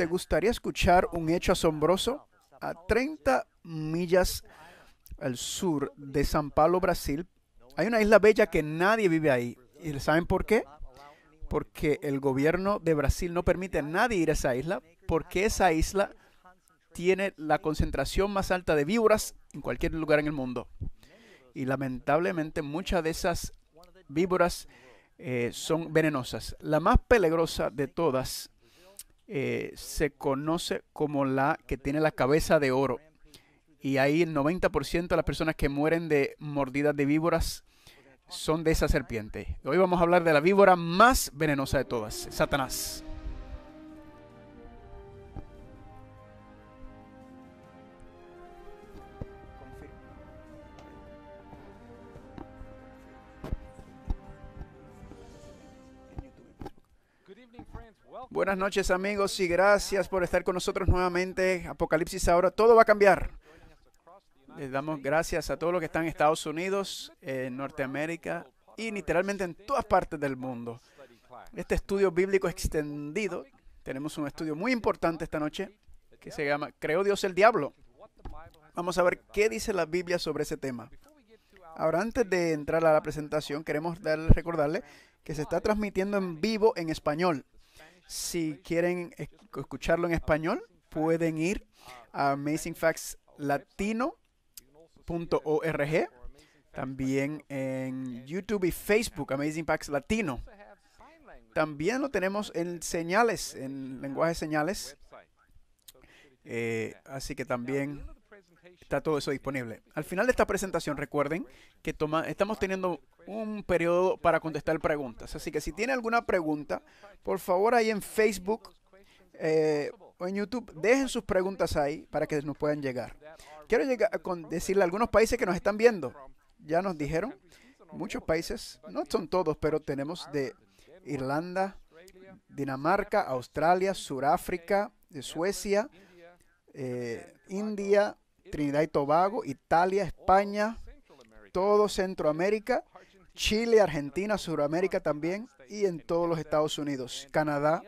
¿Te gustaría escuchar un hecho asombroso? A 30 millas al sur de San Pablo, Brasil, hay una isla bella que nadie vive ahí. ¿Y saben por qué? Porque el gobierno de Brasil no permite a nadie ir a esa isla, porque esa isla tiene la concentración más alta de víboras en cualquier lugar en el mundo. Y lamentablemente muchas de esas víboras eh, son venenosas. La más peligrosa de todas eh, se conoce como la que tiene la cabeza de oro. Y ahí el 90% de las personas que mueren de mordidas de víboras son de esa serpiente. Hoy vamos a hablar de la víbora más venenosa de todas, Satanás. Buenas noches amigos y gracias por estar con nosotros nuevamente. Apocalipsis ahora, todo va a cambiar. Les damos gracias a todos los que están en Estados Unidos, en Norteamérica y literalmente en todas partes del mundo. Este estudio bíblico extendido, tenemos un estudio muy importante esta noche que se llama Creo Dios el Diablo. Vamos a ver qué dice la Biblia sobre ese tema. Ahora, antes de entrar a la presentación, queremos recordarle que se está transmitiendo en vivo en español. Si quieren escucharlo en español, pueden ir a amazingfactslatino.org, también en YouTube y Facebook, Amazing Facts Latino. También lo tenemos en señales, en lenguaje de señales. Eh, así que también Está todo eso disponible. Al final de esta presentación, recuerden que estamos teniendo un periodo para contestar preguntas. Así que si tiene alguna pregunta, por favor ahí en Facebook eh, o en YouTube, dejen sus preguntas ahí para que nos puedan llegar. Quiero llegar con decirle a algunos países que nos están viendo. Ya nos dijeron, muchos países, no son todos, pero tenemos de Irlanda, Dinamarca, Australia, Suráfrica, Suecia, eh, India, Trinidad y Tobago, Italia, España, todo Centroamérica, Chile, Argentina, Sudamérica también y en todos los Estados Unidos, Canadá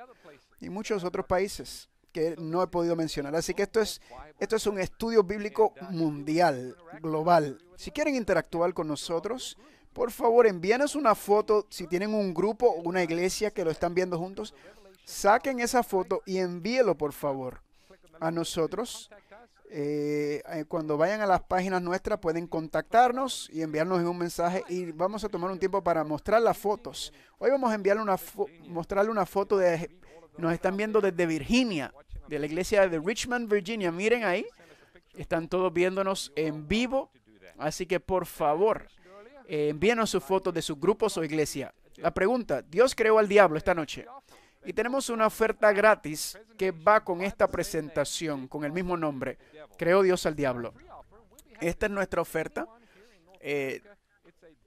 y muchos otros países que no he podido mencionar. Así que esto es, esto es un estudio bíblico mundial, global. Si quieren interactuar con nosotros, por favor envíanos una foto si tienen un grupo o una iglesia que lo están viendo juntos. Saquen esa foto y envíelo, por favor, a nosotros eh, eh, cuando vayan a las páginas nuestras pueden contactarnos y enviarnos un mensaje y vamos a tomar un tiempo para mostrar las fotos. Hoy vamos a enviarle una mostrarle una foto de nos están viendo desde Virginia, de la iglesia de Richmond, Virginia. Miren ahí, están todos viéndonos en vivo, así que por favor eh, envíenos sus fotos de sus grupos o iglesia. La pregunta, ¿Dios creó al diablo esta noche? Y tenemos una oferta gratis que va con esta presentación, con el mismo nombre, Creo Dios al Diablo. Esta es nuestra oferta. Eh,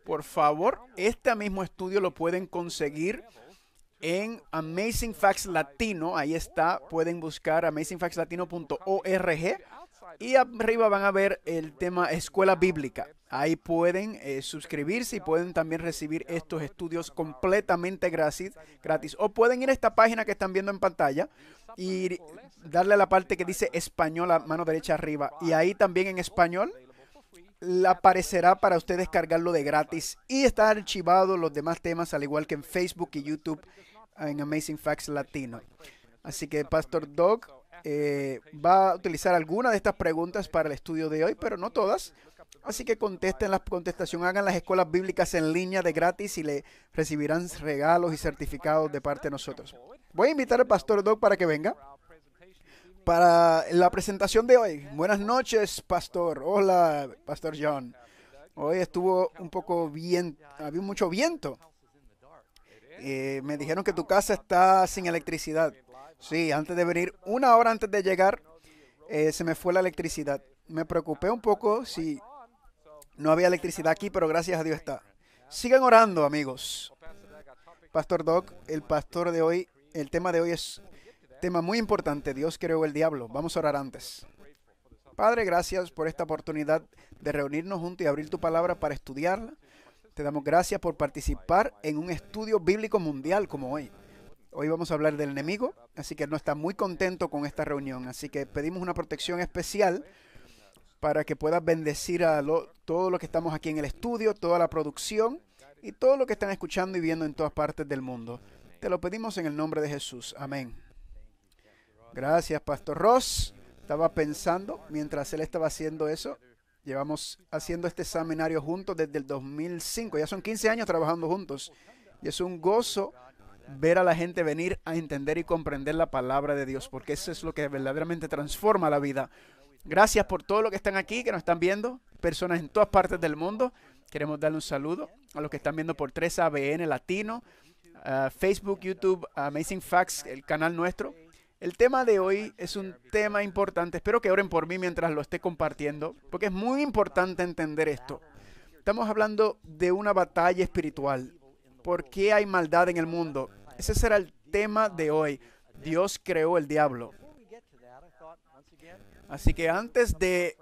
por favor, este mismo estudio lo pueden conseguir en Amazing Facts Latino. Ahí está, pueden buscar amazingfactslatino.org y arriba van a ver el tema escuela bíblica. Ahí pueden eh, suscribirse y pueden también recibir estos estudios completamente gratis, gratis. O pueden ir a esta página que están viendo en pantalla y darle a la parte que dice español a mano derecha arriba. Y ahí también en español aparecerá para ustedes cargarlo de gratis y está archivado los demás temas al igual que en Facebook y YouTube en Amazing Facts Latino. Así que Pastor Doc, eh, va a utilizar alguna de estas preguntas para el estudio de hoy, pero no todas. Así que contesten la contestación, hagan las escuelas bíblicas en línea de gratis y le recibirán regalos y certificados de parte de nosotros. Voy a invitar al pastor Doug para que venga para la presentación de hoy. Buenas noches, pastor. Hola, pastor John. Hoy estuvo un poco bien, había mucho viento. Eh, me dijeron que tu casa está sin electricidad. Sí, antes de venir, una hora antes de llegar, eh, se me fue la electricidad. Me preocupé un poco si no había electricidad aquí, pero gracias a Dios está. Sigan orando, amigos. Pastor Doc, el pastor de hoy, el tema de hoy es tema muy importante. Dios creó el diablo. Vamos a orar antes. Padre, gracias por esta oportunidad de reunirnos juntos y abrir tu palabra para estudiarla. Te damos gracias por participar en un estudio bíblico mundial como hoy. Hoy vamos a hablar del enemigo, así que no está muy contento con esta reunión. Así que pedimos una protección especial para que puedas bendecir a todo lo que estamos aquí en el estudio, toda la producción y todo lo que están escuchando y viendo en todas partes del mundo. Te lo pedimos en el nombre de Jesús. Amén. Gracias, Pastor Ross. Estaba pensando, mientras él estaba haciendo eso, llevamos haciendo este seminario juntos desde el 2005. Ya son 15 años trabajando juntos. Y es un gozo ver a la gente venir a entender y comprender la palabra de Dios, porque eso es lo que verdaderamente transforma la vida. Gracias por todo lo que están aquí, que nos están viendo, personas en todas partes del mundo. Queremos darle un saludo a los que están viendo por 3ABN Latino, Facebook, YouTube, Amazing Facts, el canal nuestro. El tema de hoy es un tema importante. Espero que oren por mí mientras lo esté compartiendo, porque es muy importante entender esto. Estamos hablando de una batalla espiritual. ¿Por qué hay maldad en el mundo? Ese será el tema de hoy. Dios creó el diablo. Así que antes de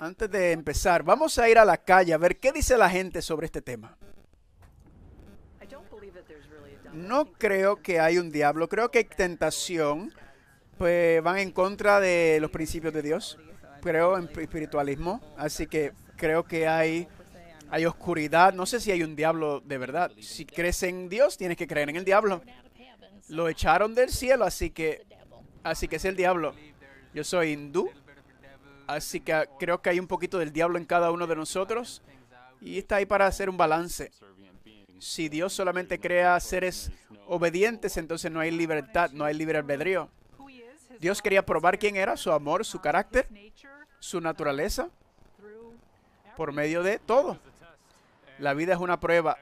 antes de empezar, vamos a ir a la calle a ver qué dice la gente sobre este tema. No creo que hay un diablo, creo que hay tentación, pues van en contra de los principios de Dios. Creo en espiritualismo, así que creo que hay hay oscuridad, no sé si hay un diablo de verdad. Si crees en Dios, tienes que creer en el diablo. Lo echaron del cielo, así que así que es el diablo. Yo soy hindú, así que creo que hay un poquito del diablo en cada uno de nosotros y está ahí para hacer un balance. Si Dios solamente crea seres obedientes, entonces no hay libertad, no hay libre albedrío. Dios quería probar quién era, su amor, su carácter, su naturaleza, por medio de todo. La vida es una prueba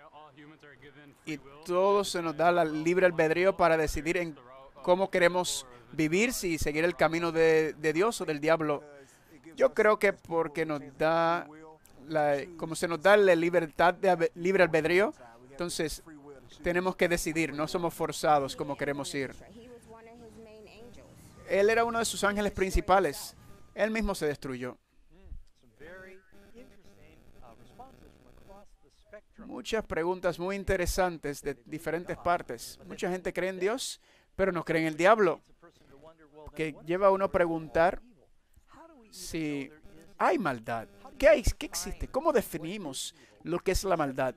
y todo se nos da la libre albedrío para decidir en cómo queremos vivir, si seguir el camino de, Dios o del diablo. Yo creo que porque nos da, la, como se nos da la libertad de libre albedrío, entonces tenemos que decidir, no somos forzados como queremos ir. Él era uno de sus ángeles principales. Él mismo se destruyó. muchas preguntas muy interesantes de diferentes partes. Mucha gente cree en Dios, pero no cree en el diablo, que lleva a uno a preguntar si hay maldad. ¿Qué, hay, ¿Qué existe? ¿Cómo definimos lo que es la maldad?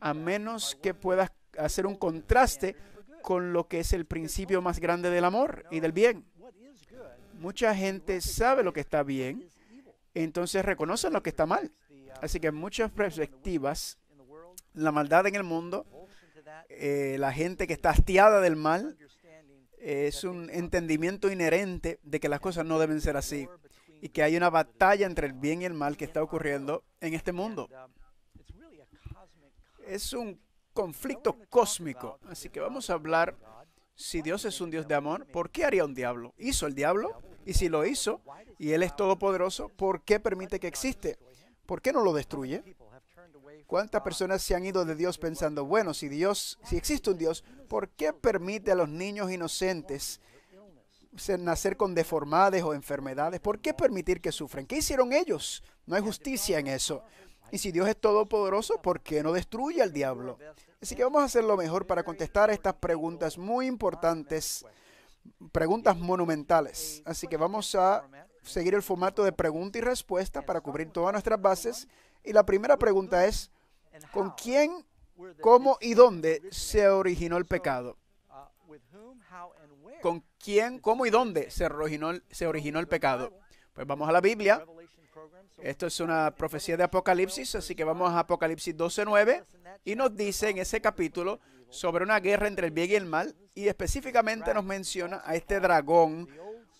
A menos que puedas hacer un contraste con lo que es el principio más grande del amor y del bien. Mucha gente sabe lo que está bien, entonces reconocen lo que está mal. Así que muchas perspectivas, la maldad en el mundo, eh, la gente que está hastiada del mal, eh, es un entendimiento inherente de que las cosas no deben ser así y que hay una batalla entre el bien y el mal que está ocurriendo en este mundo. Es un conflicto cósmico, así que vamos a hablar si Dios es un Dios de amor, ¿por qué haría un diablo? ¿Hizo el diablo? Y si lo hizo, y Él es todopoderoso, ¿por qué permite que existe? ¿Por qué no lo destruye? ¿Cuántas personas se han ido de Dios pensando, bueno, si Dios, si existe un Dios, ¿por qué permite a los niños inocentes nacer con deformades o enfermedades? ¿Por qué permitir que sufren? ¿Qué hicieron ellos? No hay justicia en eso. Y si Dios es todopoderoso, ¿por qué no destruye al diablo? Así que vamos a hacer lo mejor para contestar estas preguntas muy importantes, preguntas monumentales. Así que vamos a seguir el formato de pregunta y respuesta para cubrir todas nuestras bases y la primera pregunta es, ¿con quién, cómo y dónde se originó el pecado? ¿Con quién, cómo y dónde se originó, el pecado? Pues vamos a la Biblia. Esto es una profecía de Apocalipsis, así que vamos a Apocalipsis 12.9 y nos dice en ese capítulo sobre una guerra entre el bien y el mal y específicamente nos menciona a este dragón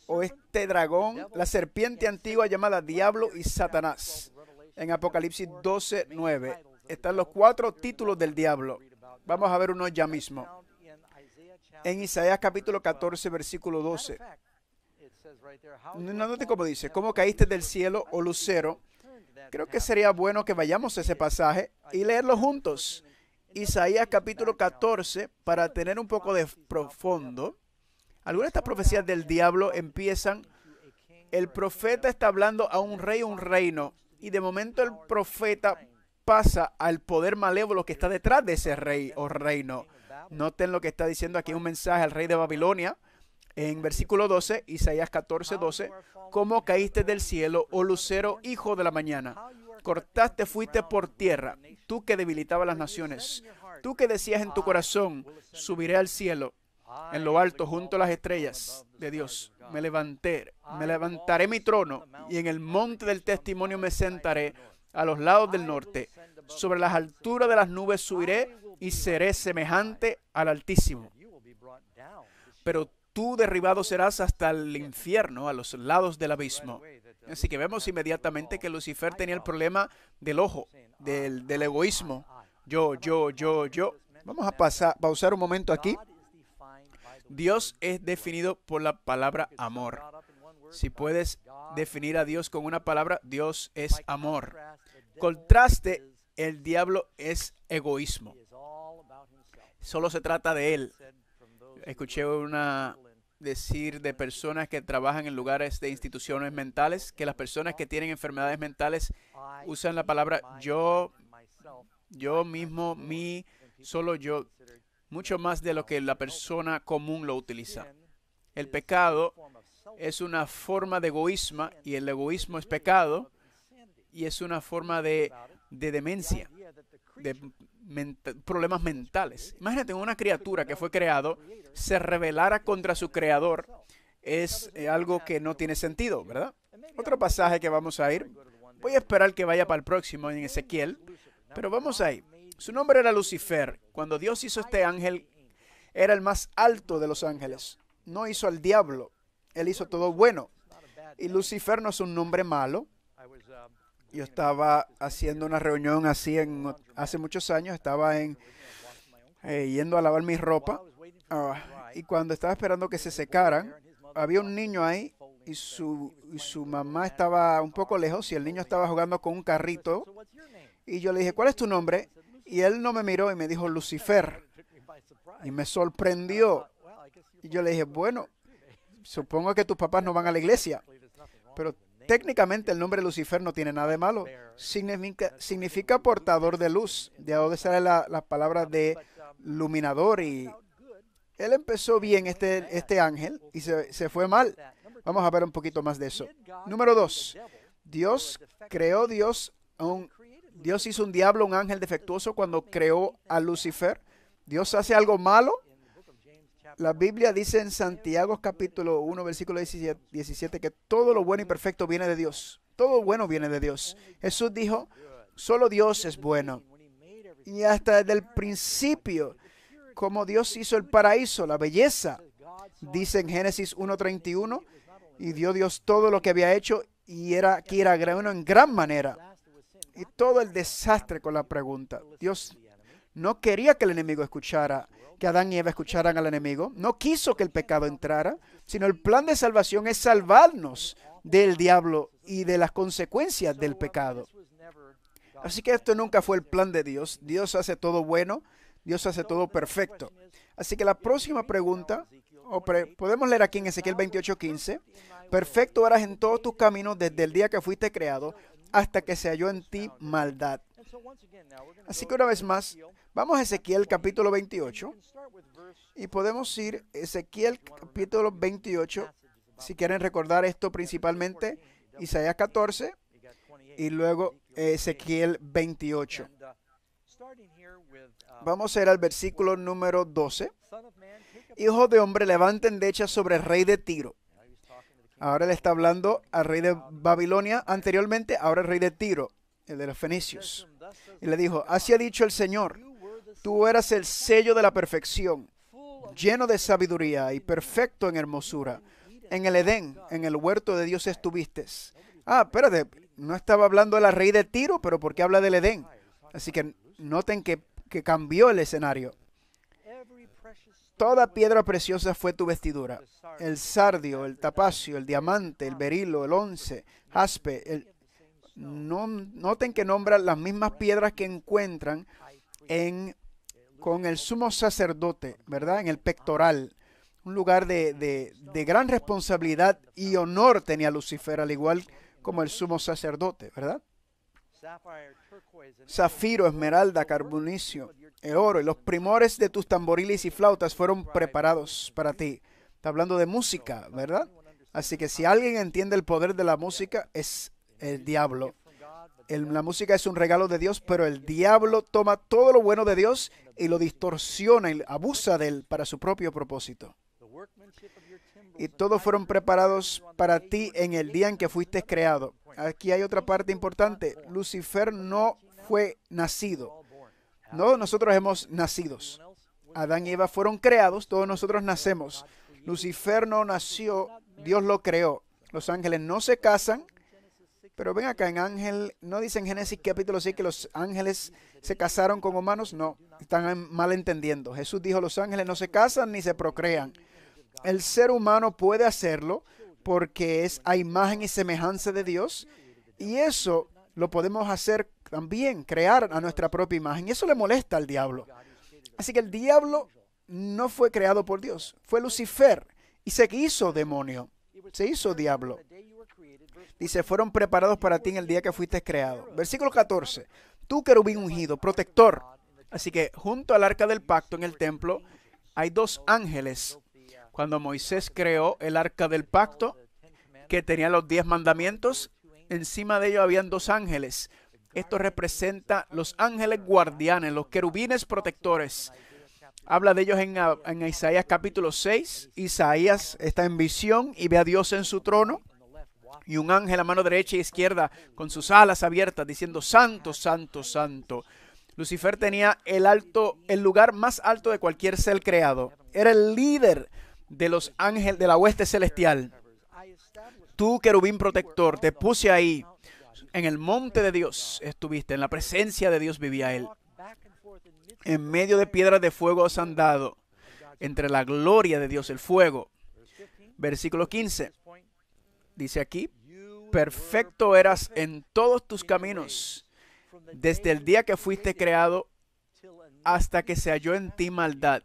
o este dragón, la serpiente antigua llamada Diablo y Satanás en Apocalipsis 12, 9. Están los cuatro títulos del diablo. Vamos a ver uno ya mismo. En Isaías capítulo 14, versículo 12. No note cómo dice, ¿cómo caíste del cielo, o oh lucero? Creo que sería bueno que vayamos a ese pasaje y leerlo juntos. Isaías capítulo 14, para tener un poco de profundo. Algunas de estas profecías del diablo empiezan, el profeta está hablando a un rey, un reino. Y de momento el profeta pasa al poder malévolo que está detrás de ese rey o reino. Noten lo que está diciendo aquí un mensaje al rey de Babilonia en versículo 12, Isaías 14, 12, ¿cómo caíste del cielo, oh lucero, hijo de la mañana? Cortaste, fuiste por tierra, tú que debilitabas las naciones, tú que decías en tu corazón, subiré al cielo, en lo alto, junto a las estrellas de Dios me levanté, me levantaré mi trono y en el monte del testimonio me sentaré a los lados del norte. Sobre las alturas de las nubes subiré y seré semejante al Altísimo. Pero tú derribado serás hasta el infierno, a los lados del abismo. Así que vemos inmediatamente que Lucifer tenía el problema del ojo, del, del egoísmo. Yo, yo, yo, yo. Vamos a pasar, pausar un momento aquí. Dios es definido por la palabra amor. Si puedes definir a Dios con una palabra, Dios es amor. Contraste, el diablo es egoísmo. Solo se trata de él. Escuché una decir de personas que trabajan en lugares de instituciones mentales, que las personas que tienen enfermedades mentales usan la palabra yo, yo mismo, mi, solo yo mucho más de lo que la persona común lo utiliza. El pecado es una forma de egoísmo y el egoísmo es pecado y es una forma de, demencia, de problemas mentales. Imagínate una criatura que fue creado se rebelara contra su creador es eh, algo que no tiene sentido, ¿verdad? Otro pasaje que vamos a ir. Voy a esperar que vaya para el próximo en Ezequiel, pero vamos ahí. Su nombre era Lucifer. Cuando Dios hizo este ángel, era el más alto de los ángeles. No hizo al diablo. Él hizo todo bueno. Y Lucifer no es un nombre malo. Yo estaba haciendo una reunión así en, hace muchos años. Estaba en, eh, yendo a lavar mi ropa. Ah, y cuando estaba esperando que se secaran, había un niño ahí y su, y su mamá estaba un poco lejos y el niño estaba jugando con un carrito. Y yo le dije, ¿cuál es tu nombre? Y él no me miró y me dijo Lucifer. Y me sorprendió. Y yo le dije, bueno, supongo que tus papás no van a la iglesia. Pero técnicamente el nombre Lucifer no tiene nada de malo. Significa, portador de luz. De dónde sale la, palabra de iluminador. Y él empezó bien, este, este ángel, y se, fue mal. Vamos a ver un poquito más de eso. Número dos. Dios creó Dios a un Dios hizo un diablo, un ángel defectuoso cuando creó a Lucifer. Dios hace algo malo. La Biblia dice en Santiago capítulo 1, versículo 17, que todo lo bueno y perfecto viene de Dios. Todo bueno viene de Dios. Jesús dijo, solo Dios es bueno. Y hasta desde el principio, como Dios hizo el paraíso, la belleza, dice en Génesis 1.31, y dio Dios todo lo que había hecho y era que era en gran manera y todo el desastre con la pregunta. Dios no quería que el enemigo escuchara, que Adán y Eva escucharan al enemigo. No quiso que el pecado entrara, sino el plan de salvación es salvarnos del diablo y de las consecuencias del pecado. Así que esto nunca fue el plan de Dios. Dios hace todo bueno, Dios hace todo perfecto. Así que la próxima pregunta, podemos leer aquí en Ezequiel 28:15, perfecto eras en todos tus caminos desde el día que fuiste creado hasta que se halló en ti maldad. Así que una vez más, vamos a Ezequiel capítulo 28 y podemos ir Ezequiel capítulo 28, si quieren recordar esto principalmente, Isaías 14 y luego Ezequiel 28. Vamos a ir al versículo número 12. Hijo de hombre, levanten de sobre el rey de Tiro Ahora le está hablando al rey de Babilonia, anteriormente, ahora el rey de Tiro, el de los fenicios. Y le dijo, así ha dicho el Señor, tú eras el sello de la perfección, lleno de sabiduría y perfecto en hermosura. En el Edén, en el huerto de Dios estuviste. Ah, espérate, no estaba hablando de rey de Tiro, pero ¿por qué habla del Edén? Así que noten que cambió el escenario. Toda piedra preciosa fue tu vestidura. El sardio, el tapacio, el diamante, el berilo, el once, jaspe. No, noten que nombra las mismas piedras que encuentran en, con el sumo sacerdote, ¿verdad? En el pectoral. Un lugar de, de gran responsabilidad y honor tenía Lucifer, al igual como el sumo sacerdote, ¿verdad? Zafiro, esmeralda, carbonicio, el oro y los primores de tus tamboriles y flautas fueron preparados para ti. Está hablando de música, ¿verdad? Así que si alguien entiende el poder de la música, es el diablo. la música es un regalo de Dios, pero el diablo toma todo lo bueno de Dios y lo distorsiona y abusa de él para su propio propósito. Y todos fueron preparados para ti en el día en que fuiste creado. Aquí hay otra parte importante. Lucifer no fue nacido. No, nosotros hemos nacidos. Adán y Eva fueron creados, todos nosotros nacemos. Lucifer no nació, Dios lo creó. Los ángeles no se casan, pero ven acá en Ángel, no dice en Génesis capítulo 6 que los ángeles se casaron con humanos, no, están mal entendiendo. Jesús dijo, los ángeles no se casan ni se procrean. El ser humano puede hacerlo porque es a imagen y semejanza de Dios y eso lo podemos hacer también crear a nuestra propia imagen. Y eso le molesta al diablo. Así que el diablo no fue creado por Dios, fue Lucifer y se hizo demonio, se hizo diablo. Dice, fueron preparados para ti en el día que fuiste creado. Versículo 14, tú querubín ungido, protector. Así que junto al arca del pacto en el templo hay dos ángeles. Cuando Moisés creó el arca del pacto, que tenía los diez mandamientos, encima de ellos habían dos ángeles esto representa los ángeles guardianes, los querubines protectores. Habla de ellos en, Isaías capítulo 6. Isaías está en visión y ve a Dios en su trono y un ángel a mano derecha e izquierda con sus alas abiertas diciendo santo, santo, santo. Lucifer tenía el alto el lugar más alto de cualquier ser creado. Era el líder de los ángeles de la hueste celestial. Tú querubín protector, te puse ahí en el monte de Dios estuviste, en la presencia de Dios vivía Él. En medio de piedras de fuego has andado, entre la gloria de Dios el fuego. Versículo 15. Dice aquí, perfecto eras en todos tus caminos, desde el día que fuiste creado hasta que se halló en ti maldad.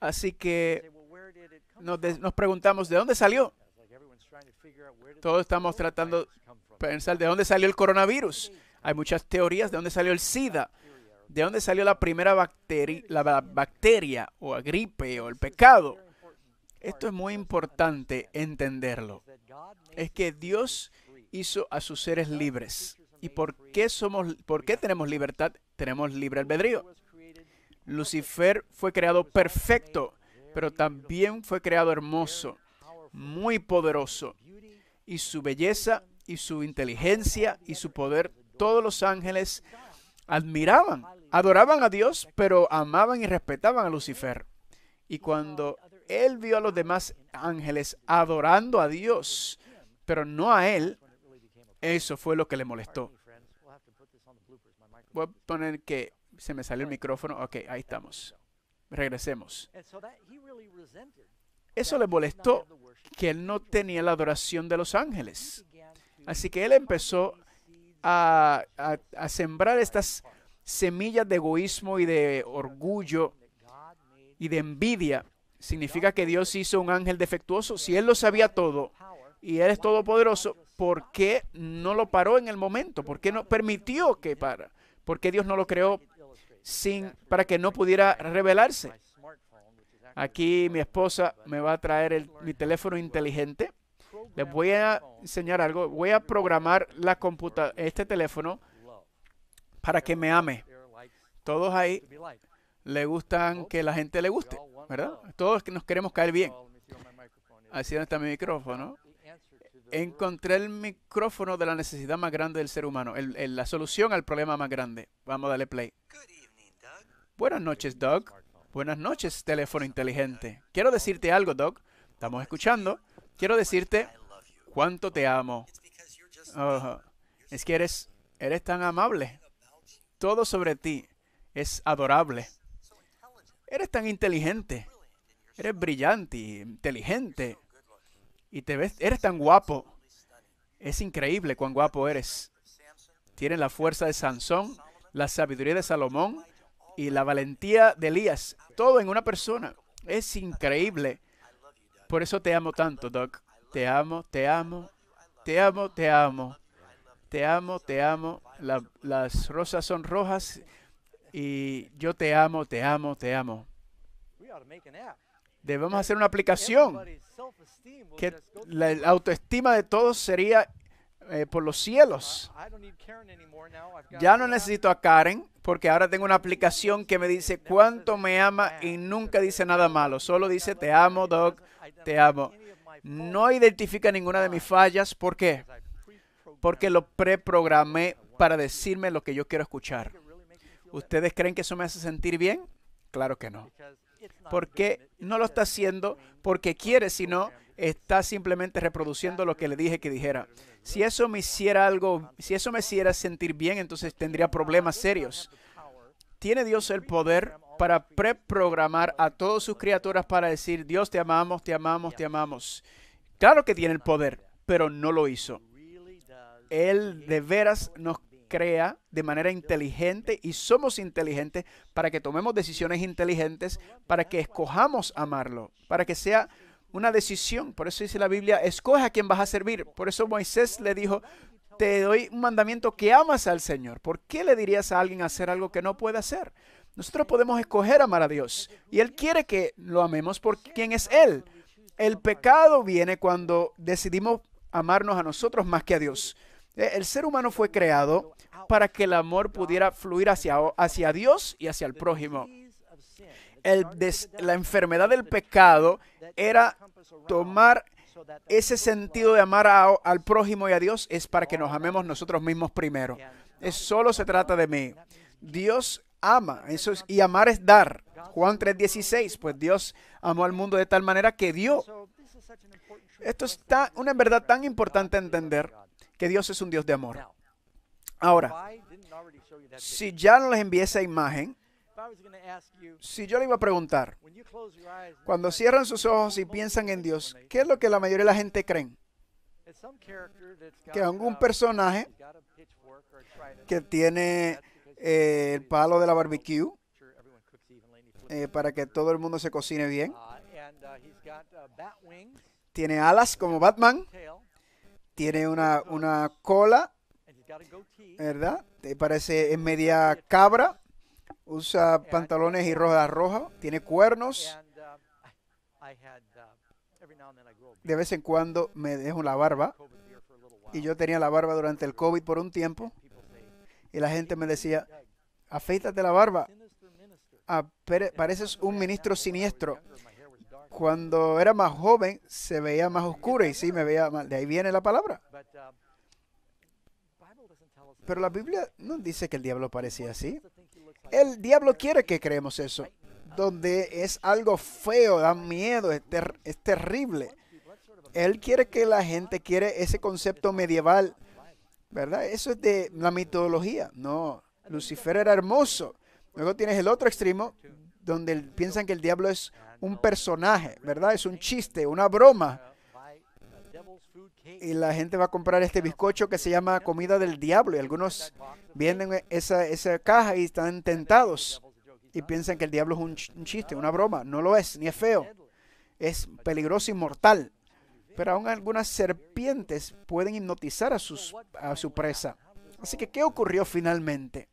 Así que nos, nos preguntamos, ¿de dónde salió? Todos estamos tratando de pensar de dónde salió el coronavirus. Hay muchas teorías de dónde salió el SIDA, de dónde salió la primera bacteria, bacteria o la gripe o el pecado. Esto es muy importante entenderlo. Es que Dios hizo a sus seres libres. ¿Y por qué, somos, por qué tenemos libertad? Tenemos libre albedrío. Lucifer fue creado perfecto, pero también fue creado hermoso muy poderoso. Y su belleza y su inteligencia y su poder, todos los ángeles admiraban, adoraban a Dios, pero amaban y respetaban a Lucifer. Y cuando él vio a los demás ángeles adorando a Dios, pero no a él, eso fue lo que le molestó. Voy a poner que se me salió el micrófono. Ok, ahí estamos. Regresemos. Eso le molestó que él no tenía la adoración de los ángeles. Así que él empezó a, sembrar estas semillas de egoísmo y de orgullo y de envidia. Significa que Dios hizo un ángel defectuoso. Si él lo sabía todo y él es todopoderoso, ¿por qué no lo paró en el momento? ¿Por qué no permitió que para? ¿Por qué Dios no lo creó sin para que no pudiera revelarse? Aquí mi esposa me va a traer mi teléfono inteligente. Les voy a enseñar algo. Voy a programar la computa este teléfono para que me ame. Todos ahí le gustan que la gente le guste, ¿verdad? Todos nos queremos caer bien. Así está mi micrófono. Encontré el micrófono de la necesidad más grande del ser humano, la solución al problema más grande. Vamos a darle play. Buenas noches, Doug. Buenas noches, teléfono inteligente. Quiero decirte algo, Doc. Estamos escuchando. Quiero decirte cuánto te amo. es que eres, eres tan amable. Todo sobre ti es adorable. Eres tan inteligente. Eres brillante, inteligente. Y te ves, eres tan guapo. Es increíble cuán guapo eres. Tienes la fuerza de Sansón, la sabiduría de Salomón, y la valentía de Elías, todo en una persona. Es increíble. Por eso te amo tanto, Doc. Te amo, te amo, te amo, te amo. Te amo, te amo. las rosas son rojas y yo te amo, te amo, te amo. Debemos hacer una aplicación que la autoestima de todos sería eh, por los cielos. Ya no necesito a Karen porque ahora tengo una aplicación que me dice cuánto me ama y nunca dice nada malo. Solo dice te amo, Doc, te amo. No identifica ninguna de mis fallas. ¿Por qué? Porque lo preprogramé para decirme lo que yo quiero escuchar. ¿Ustedes creen que eso me hace sentir bien? Claro que no. Porque no lo está haciendo porque quiere, sino está simplemente reproduciendo lo que le dije que dijera. Si eso me hiciera algo, si eso me hiciera sentir bien, entonces tendría problemas serios. ¿Tiene Dios el poder para preprogramar a todas sus criaturas para decir, Dios te amamos, te amamos, te amamos? Claro que tiene el poder, pero no lo hizo. Él de veras nos crea de manera inteligente y somos inteligentes para que tomemos decisiones inteligentes, para que escojamos amarlo, para que sea una decisión. Por eso dice la Biblia, escoge a quien vas a servir. Por eso Moisés le dijo, te doy un mandamiento que amas al Señor. ¿Por qué le dirías a alguien hacer algo que no puede hacer? Nosotros podemos escoger amar a Dios. Y Él quiere que lo amemos por quien es Él. El pecado viene cuando decidimos amarnos a nosotros más que a Dios. Eh, el ser humano fue creado para que el amor pudiera fluir hacia, hacia Dios y hacia el prójimo la enfermedad del pecado era tomar ese sentido de amar al prójimo y a Dios es para que nos amemos nosotros mismos primero. Es solo se trata de mí. Dios ama, eso es, y amar es dar. Juan 3:16, pues Dios amó al mundo de tal manera que dio. Esto es una verdad tan importante entender que Dios es un Dios de amor. Ahora, si ya no les envié esa imagen, si yo le iba a preguntar, cuando cierran sus ojos y piensan en Dios, ¿qué es lo que la mayoría de la gente creen? Que algún personaje que tiene eh, el palo de la barbecue eh, para que todo el mundo se cocine bien. Uh, uh, uh, tiene alas como Batman. Tiene una, una cola, ¿verdad? Te parece en media cabra usa pantalones y uh, rojas roja. tiene cuernos. Uh, uh, De vez en cuando me dejo la barba. Y yo tenía la barba durante el COVID por un tiempo. Y la gente me decía, afeítate la barba. Ah, pareces un ministro siniestro. Cuando era más joven se veía más oscura y sí me veía mal. De ahí viene la palabra. Pero la Biblia no dice que el diablo parecía así. El diablo quiere que creemos eso. Donde es algo feo, da miedo, es, es terrible. Él quiere que la gente quiere ese concepto medieval, ¿verdad? Eso es de la mitología. No, Lucifer era hermoso. Luego tienes el otro extremo, donde piensan que el diablo es un personaje, ¿verdad? Es un chiste, una broma y la gente va a comprar este bizcocho que se llama comida del diablo. Y algunos vienen esa, esa caja y están tentados y piensan que el diablo es un, chiste, una broma. No lo es, ni es feo. Es peligroso y mortal. Pero aún algunas serpientes pueden hipnotizar a, sus, a su presa. Así que, ¿qué ocurrió finalmente?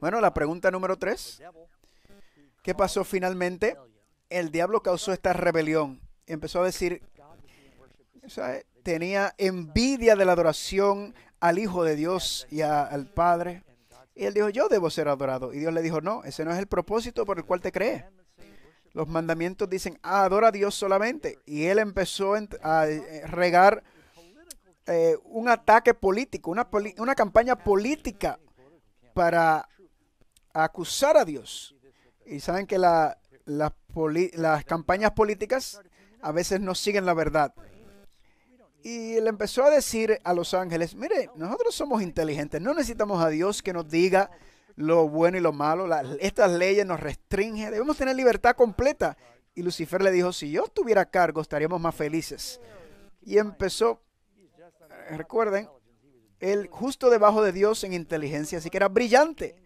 Bueno, la pregunta número tres. ¿Qué pasó finalmente? El diablo causó esta rebelión. Empezó a decir, tenía envidia de la adoración al Hijo de Dios y al Padre. Y él dijo, yo debo ser adorado. Y Dios le dijo, no, ese no es el propósito por el cual te crees. Los mandamientos dicen, adora a Dios solamente. Y él empezó a eh, regar eh, un ataque político, una, campaña política para acusar a Dios. Y saben que la, las campañas políticas a veces no siguen la verdad. Y le empezó a decir a los ángeles, mire, nosotros somos inteligentes, no necesitamos a Dios que nos diga lo bueno y lo malo, estas leyes nos restringen, debemos tener libertad completa. Y Lucifer le dijo, si yo estuviera a cargo estaríamos más felices. Y empezó, eh, recuerden, él justo debajo de Dios en inteligencia, así que era brillante.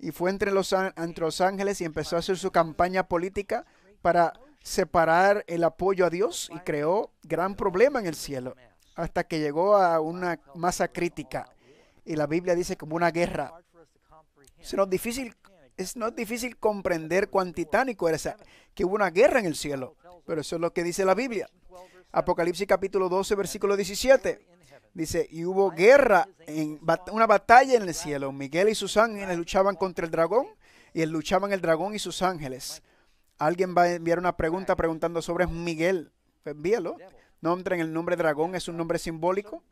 Y fue entre los ángeles y empezó a hacer su campaña política para separar el apoyo a Dios y creó gran problema en el cielo hasta que llegó a una masa crítica. Y la Biblia dice como una guerra. Es no difícil, es difícil comprender cuán titánico era esa, que hubo una guerra en el cielo. Pero eso es lo que dice la Biblia. Apocalipsis capítulo 12, versículo 17. Dice, y hubo guerra, en, una batalla en el cielo. Miguel y sus ángeles luchaban contra el dragón y él luchaban el dragón y sus ángeles. Alguien va a enviar una pregunta preguntando sobre Miguel. Envíalo. Nombre en el nombre dragón es un nombre simbólico.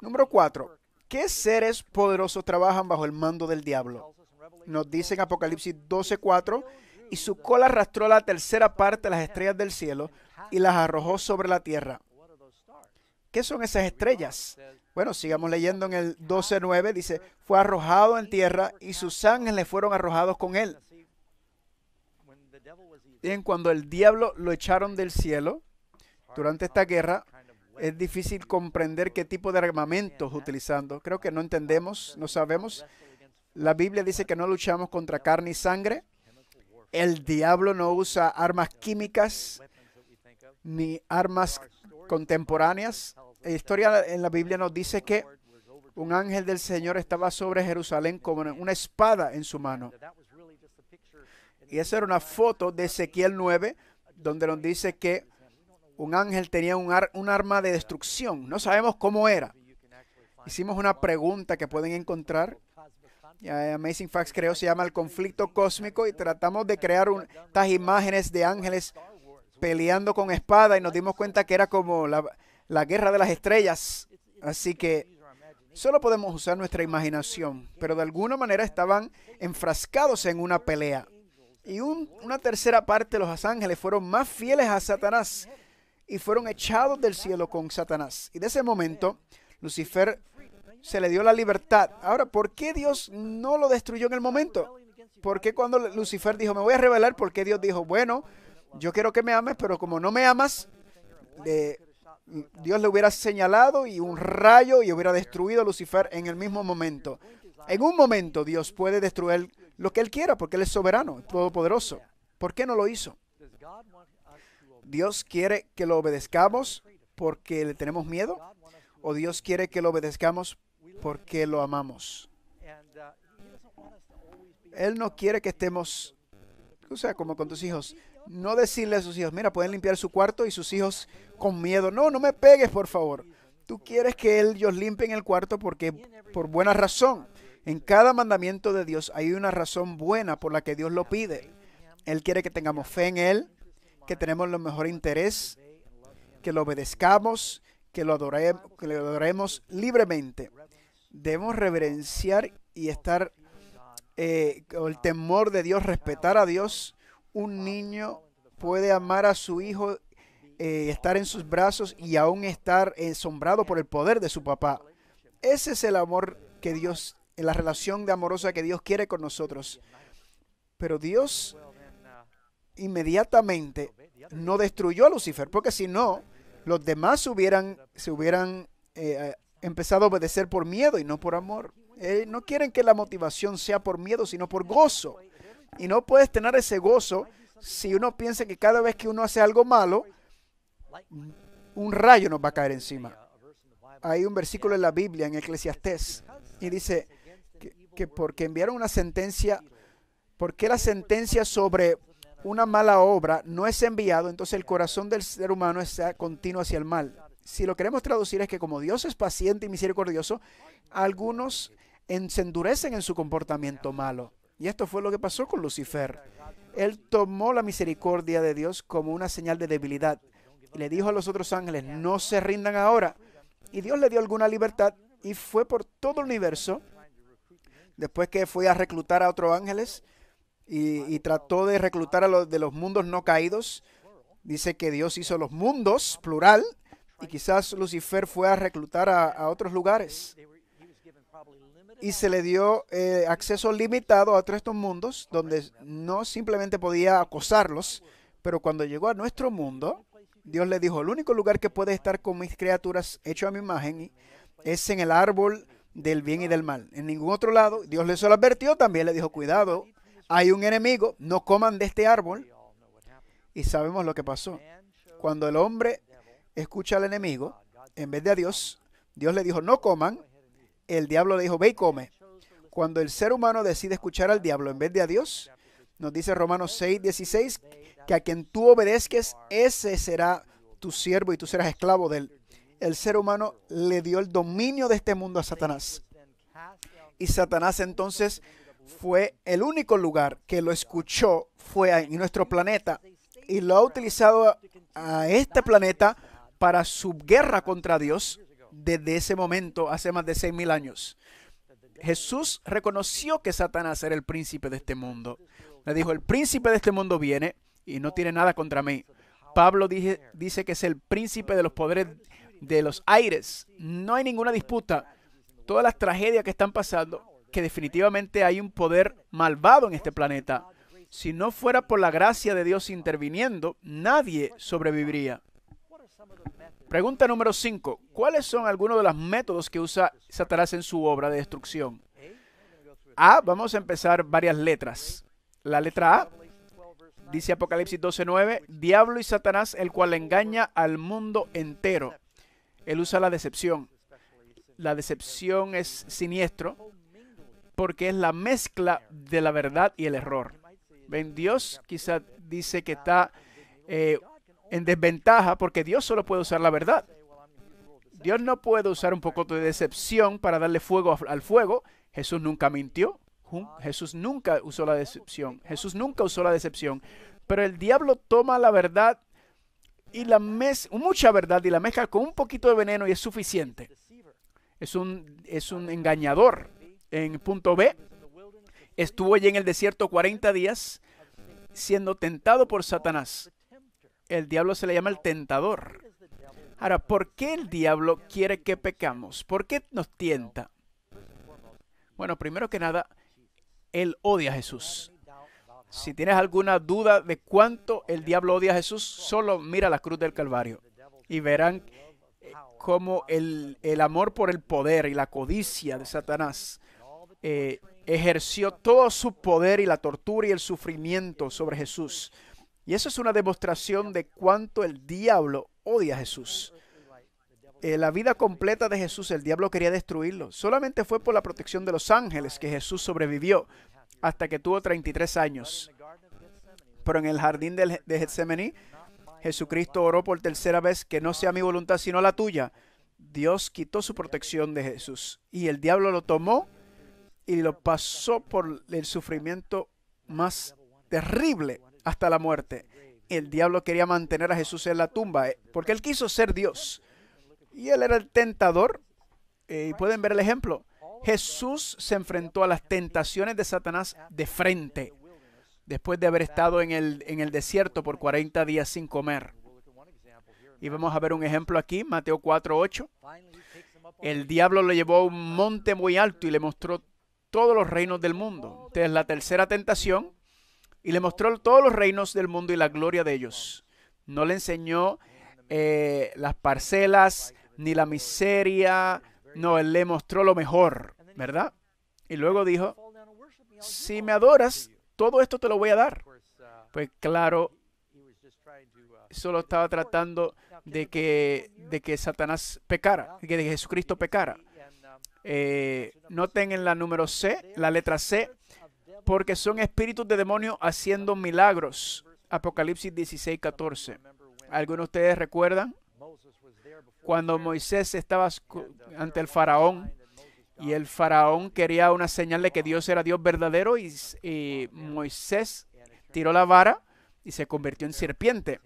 Número cuatro. ¿Qué seres poderosos trabajan bajo el mando del diablo? Nos dice en Apocalipsis 12:4, y su cola arrastró la tercera parte de las estrellas del cielo y las arrojó sobre la tierra. ¿Qué son esas estrellas? Bueno, sigamos leyendo en el 12:9, dice, fue arrojado en tierra y sus ángeles fueron arrojados con él en cuando el diablo lo echaron del cielo durante esta guerra, es difícil comprender qué tipo de armamentos utilizando. Creo que no entendemos, no sabemos. La Biblia dice que no luchamos contra carne y sangre. El diablo no usa armas químicas ni armas contemporáneas. La historia en la Biblia nos dice que un ángel del Señor estaba sobre Jerusalén con una espada en su mano. Y esa era una foto de Ezequiel 9, donde nos dice que un ángel tenía un, arma de destrucción. No sabemos cómo era. Hicimos una pregunta que pueden encontrar. Eh, Amazing Facts creo se llama el conflicto cósmico y tratamos de crear estas imágenes de ángeles peleando con espada y nos dimos cuenta que era como la guerra de las estrellas. Así que solo podemos usar nuestra imaginación, pero de alguna manera estaban enfrascados en una pelea. Y una tercera parte de los ángeles fueron más fieles a Satanás y fueron echados del cielo con Satanás. Y de ese momento, Lucifer se le dio la libertad. Ahora, ¿por qué Dios no lo destruyó en el momento? ¿Por qué cuando Lucifer dijo, me voy a rebelar? ¿Por qué Dios dijo, bueno, yo quiero que me ames, pero como no me amas, Dios le hubiera señalado y un rayo y hubiera destruido a Lucifer en el mismo momento. En un momento Dios puede destruir lo que Él quiera, porque Él es soberano, todopoderoso. ¿Por qué no lo hizo? ¿Dios quiere que lo obedezcamos porque le tenemos miedo? ¿O Dios quiere que lo obedezcamos porque lo amamos? Él no quiere que estemos, o sea, como con tus hijos. No decirle a sus hijos, mira, pueden limpiar su cuarto y sus hijos con miedo. No, no me pegues, por favor. Tú quieres que ellos limpien el cuarto porque por buena razón. En cada mandamiento de Dios hay una razón buena por la que Dios lo pide. Él quiere que tengamos fe en Él, que tenemos lo mejor interés, que lo obedezcamos, que lo, adoremos libremente. Debemos reverenciar y estar eh, con el temor de Dios, respetar a Dios. Un niño puede amar a su hijo, eh, estar en sus brazos y aún estar ensombrado por el poder de su papá. Ese es el amor que Dios en la relación de amorosa que Dios quiere con nosotros. Pero Dios inmediatamente no destruyó a Lucifer, porque si no, los demás se hubieran eh, eh, empezado a obedecer por miedo y no por amor. no quieren que la motivación sea por miedo, sino por gozo. Y no puedes tener ese gozo si uno piensa que cada vez que uno hace algo malo, un rayo nos va a caer encima. Hay un versículo en la Biblia, en Eclesiastés, y dice, que porque enviaron una sentencia, porque la sentencia sobre una mala obra no es enviado, entonces el corazón del ser humano está continuo hacia el mal. Si lo queremos traducir es que como Dios es paciente y misericordioso, algunos se endurecen en su comportamiento malo. Y esto fue lo que pasó con Lucifer. Él tomó la misericordia de Dios como una señal de debilidad. Y le dijo a los otros ángeles, no se rindan ahora. Y Dios le dio alguna libertad y fue por todo el universo después que fue a reclutar a otros ángeles y, trató de reclutar a los de los mundos no caídos. Dice que Dios hizo los mundos, plural, y quizás Lucifer fue a reclutar a, otros lugares. Y se le dio eh, acceso limitado a otros estos mundos, donde no simplemente podía acosarlos, pero cuando llegó a nuestro mundo, Dios le dijo, el único lugar que puede estar con mis criaturas hecho a mi imagen es en el árbol del bien y del mal. En ningún otro lado, Dios le lo advirtió, también le dijo, cuidado, hay un enemigo, no coman de este árbol. Y sabemos lo que pasó. Cuando el hombre escucha al enemigo, en vez de a Dios, Dios le dijo, no coman. El diablo le dijo, ve y come. Cuando el ser humano decide escuchar al diablo en vez de a Dios, nos dice Romanos 6, 16, que a quien tú obedezques, ese será tu siervo y tú serás esclavo del el ser humano le dio el dominio de este mundo a Satanás. Y Satanás entonces fue el único lugar que lo escuchó, fue en nuestro planeta. Y lo ha utilizado a este planeta para su guerra contra Dios desde ese momento, hace más de 6.000 años. Jesús reconoció que Satanás era el príncipe de este mundo. Le dijo, el príncipe de este mundo viene y no tiene nada contra mí. Pablo dice que es el príncipe de los poderes de los aires. No hay ninguna disputa. Todas las tragedias que están pasando, que definitivamente hay un poder malvado en este planeta. Si no fuera por la gracia de Dios interviniendo, nadie sobreviviría. Pregunta número 5. ¿Cuáles son algunos de los métodos que usa Satanás en su obra de destrucción? A. Vamos a empezar varias letras. La letra A dice Apocalipsis 12:9, diablo y Satanás, el cual engaña al mundo entero. Él usa la decepción. La decepción es siniestro porque es la mezcla de la verdad y el error. Ven, Dios quizá dice que está eh, en desventaja porque Dios solo puede usar la verdad. Dios no puede usar un poco de decepción para darle fuego al fuego. Jesús nunca mintió. Jesús nunca usó la decepción. Jesús nunca usó la decepción. Pero el diablo toma la verdad y la mez, mucha verdad y la mezcla con un poquito de veneno y es suficiente. Es un, es un engañador. En punto B, estuvo allí en el desierto 40 días siendo tentado por Satanás. El diablo se le llama el tentador. Ahora, ¿por qué el diablo quiere que pecamos? ¿Por qué nos tienta? Bueno, primero que nada, él odia a Jesús. Si tienes alguna duda de cuánto el diablo odia a Jesús, solo mira la cruz del Calvario y verán eh, cómo el, amor por el poder y la codicia de Satanás eh, ejerció todo su poder y la tortura y el sufrimiento sobre Jesús. Y eso es una demostración de cuánto el diablo odia a Jesús. Eh, la vida completa de Jesús, el diablo quería destruirlo. Solamente fue por la protección de los ángeles que Jesús sobrevivió hasta que tuvo 33 años. Pero en el jardín de Getsemaní, Jesucristo oró por tercera vez que no sea mi voluntad sino la tuya. Dios quitó su protección de Jesús y el diablo lo tomó y lo pasó por el sufrimiento más terrible hasta la muerte. El diablo quería mantener a Jesús en la tumba eh, porque él quiso ser Dios. Y él era el tentador. Eh, y pueden ver el ejemplo. Jesús se enfrentó a las tentaciones de Satanás de frente, después de haber estado en el, en el desierto por 40 días sin comer. Y vamos a ver un ejemplo aquí, Mateo 8. El diablo le llevó a un monte muy alto y le mostró todos los reinos del mundo. Esta es la tercera tentación. Y le mostró todos los reinos del mundo y la gloria de ellos. No le enseñó eh, las parcelas ni la miseria. No, él le mostró lo mejor. ¿verdad? Y luego dijo, si me adoras, todo esto te lo voy a dar. Pues claro, solo estaba tratando de que, de que Satanás pecara, que de Jesucristo pecara. Eh, noten en la número C, la letra C, porque son espíritus de demonio haciendo milagros. Apocalipsis 16, 14. ¿Algunos de ustedes recuerdan? Cuando Moisés estaba ante el faraón y el faraón quería una señal de que Dios era Dios verdadero y, Moisés tiró la vara y se convirtió en serpiente.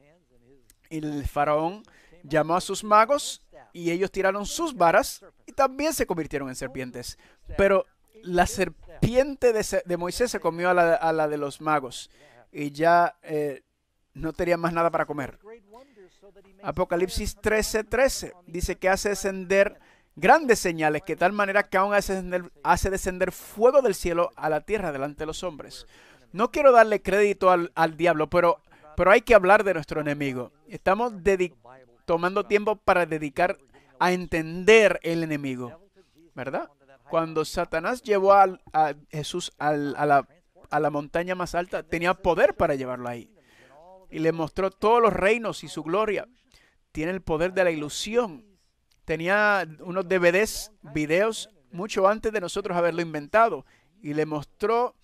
Y El faraón llamó a sus magos y ellos tiraron sus varas y también se convirtieron en serpientes. Pero la serpiente de, Moisés se comió a la, de los magos y ya eh, no tenía más nada para comer. Apocalipsis 13:13 dice que hace descender grandes señales que de tal manera que aún hace descender, fuego del cielo a la tierra delante de los hombres. No quiero darle crédito al, diablo, pero, pero hay que hablar de nuestro enemigo. Estamos tomando tiempo para dedicar a entender el enemigo, ¿verdad? Cuando Satanás llevó a Jesús a, la, a la montaña más alta, tenía poder para llevarlo ahí. Y le mostró todos los reinos y su gloria. Tiene el poder de la ilusión tenía unos DVDs, videos, mucho antes de nosotros haberlo inventado. Y le mostró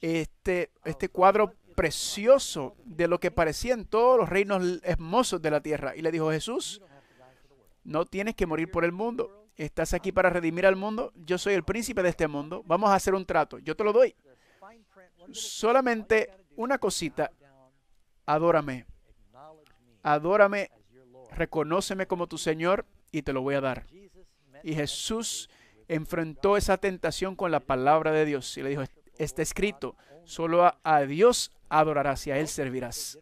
este, este cuadro precioso de lo que parecían todos los reinos hermosos de la tierra. Y le dijo, Jesús, no tienes que morir por el mundo. Estás aquí para redimir al mundo. Yo soy el príncipe de este mundo. Vamos a hacer un trato. Yo te lo doy. Solamente una cosita. Adórame. Adórame. Reconóceme como tu Señor y te lo voy a dar. Y Jesús enfrentó esa tentación con la palabra de Dios y le dijo, está escrito, solo a, Dios adorarás y a Él servirás.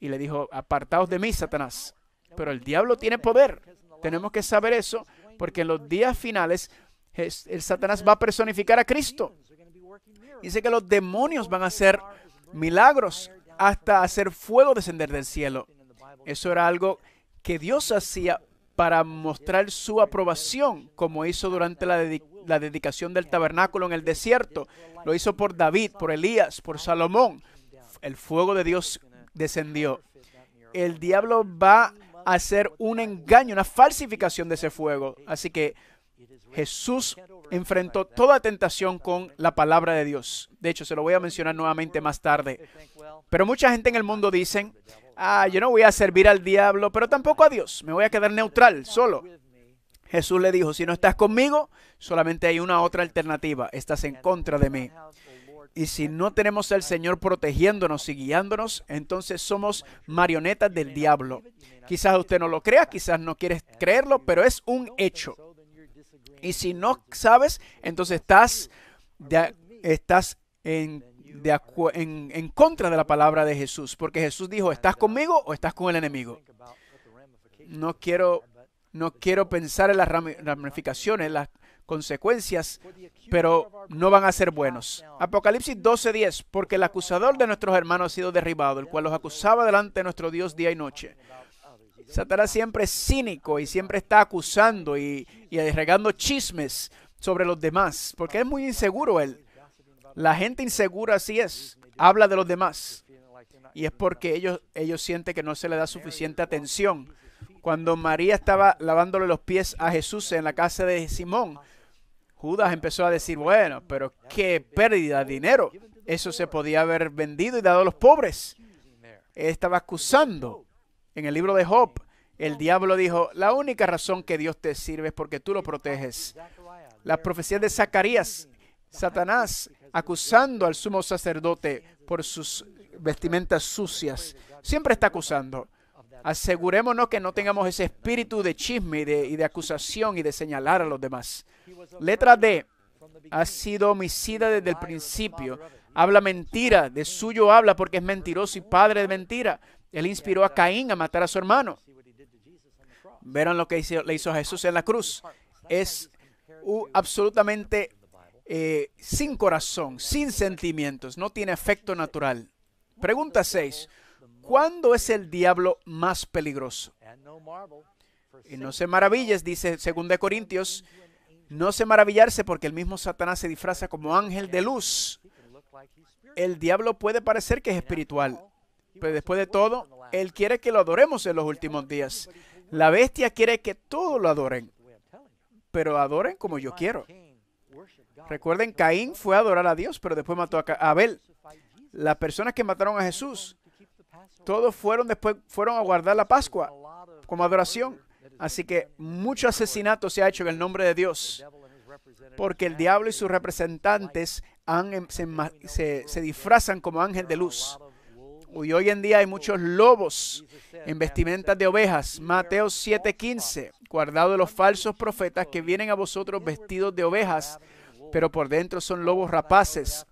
Y le dijo, apartaos de mí, Satanás. Pero el diablo tiene poder. Tenemos que saber eso porque en los días finales el Satanás va a personificar a Cristo. Dice que los demonios van a hacer milagros hasta hacer fuego descender del cielo. Eso era algo que Dios hacía para mostrar su aprobación, como hizo durante la, dedicación del tabernáculo en el desierto. Lo hizo por David, por Elías, por Salomón. El fuego de Dios descendió. El diablo va a hacer un engaño, una falsificación de ese fuego. Así que Jesús enfrentó toda tentación con la palabra de Dios. De hecho, se lo voy a mencionar nuevamente más tarde. Pero mucha gente en el mundo dicen, ah, yo no voy a servir al diablo, pero tampoco a Dios, me voy a quedar neutral, solo. Jesús le dijo, si no estás conmigo, solamente hay una otra alternativa, estás en contra de mí. Y si no tenemos al Señor protegiéndonos y guiándonos, entonces somos marionetas del diablo. Quizás usted no lo crea, quizás no quieres creerlo, pero es un hecho. Y si no sabes, entonces estás, ya estás en en, contra de la palabra de Jesús, porque Jesús dijo, ¿estás conmigo o estás con el enemigo? No quiero, no quiero pensar en las ramificaciones, las consecuencias, pero no van a ser buenos. Apocalipsis 12:10, porque el acusador de nuestros hermanos ha sido derribado, el cual los acusaba delante de nuestro Dios día y noche. Satanás siempre es cínico y siempre está acusando y, y regando chismes sobre los demás, porque es muy inseguro él. La gente insegura así es, habla de los demás. Y es porque ellos, ellos sienten que no se le da suficiente atención. Cuando María estaba lavándole los pies a Jesús en la casa de Simón, Judas empezó a decir, bueno, pero qué pérdida de dinero. Eso se podía haber vendido y dado a los pobres. Él estaba acusando. En el libro de Job, el diablo dijo, la única razón que Dios te sirve es porque tú lo proteges. Las profecías de Zacarías, Satanás acusando al sumo sacerdote por sus vestimentas sucias. Siempre está acusando. Asegurémonos que no tengamos ese espíritu de chisme y de, acusación y de señalar a los demás. Letra D. Ha sido homicida desde el principio. Habla mentira. De suyo habla porque es mentiroso y padre de mentira. Él inspiró a Caín a matar a su hermano. Verán lo que le hizo a Jesús en la cruz. Es absolutamente eh, sin corazón, sin sentimientos, no tiene efecto natural. Pregunta 6. ¿Cuándo es el diablo más peligroso? Y no se maravilles, dice 2 Corintios, no se maravillarse porque el mismo Satanás se disfraza como ángel de luz. El diablo puede parecer que es espiritual, pero después de todo, él quiere que lo adoremos en los últimos días. La bestia quiere que todos lo adoren, pero adoren como yo quiero. Recuerden, Caín fue a adorar a Dios, pero después mató a Abel. Las personas que mataron a Jesús, todos fueron después fueron a guardar la Pascua como adoración. Así que mucho asesinato se ha hecho en el nombre de Dios, porque el diablo y sus representantes em, se, disfrazan como ángel de luz. hoy en día hay muchos lobos en vestimentas de ovejas. Mateo 7:15, guardado de los falsos profetas que vienen a vosotros vestidos de ovejas, pero por dentro son lobos rapaces.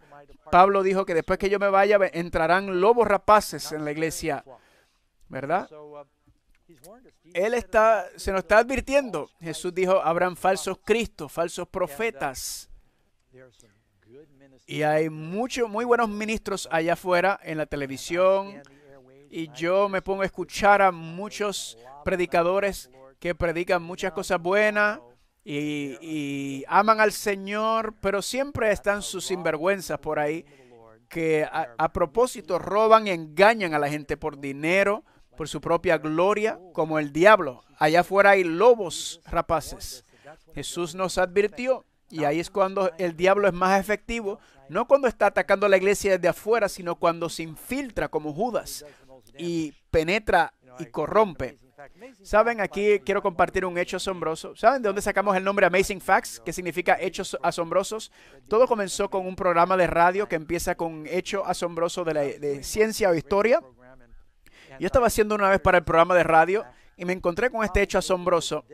Pablo dijo que después que yo me vaya entrarán lobos rapaces en la iglesia, ¿verdad? Él está, se nos está advirtiendo. Jesús dijo, habrán falsos cristos, falsos profetas. Y hay muchos, muy buenos ministros allá afuera en la televisión. Y yo me pongo a escuchar a muchos predicadores que predican muchas cosas buenas y, aman al Señor, pero siempre están sus sinvergüenzas por ahí que a, a, propósito roban y engañan a la gente por dinero, por su propia gloria, como el diablo. Allá afuera hay lobos rapaces. Jesús nos advirtió y ahí es cuando el diablo es más efectivo, no cuando está atacando a la iglesia desde afuera, sino cuando se infiltra como Judas y penetra y corrompe. Saben, aquí quiero compartir un hecho asombroso. ¿Saben de dónde sacamos el nombre Amazing Facts, que significa hechos asombrosos? Todo comenzó con un programa de radio que empieza con hecho asombroso de, la, ciencia o historia. Yo estaba haciendo una vez para el programa de radio y me encontré con este hecho asombroso.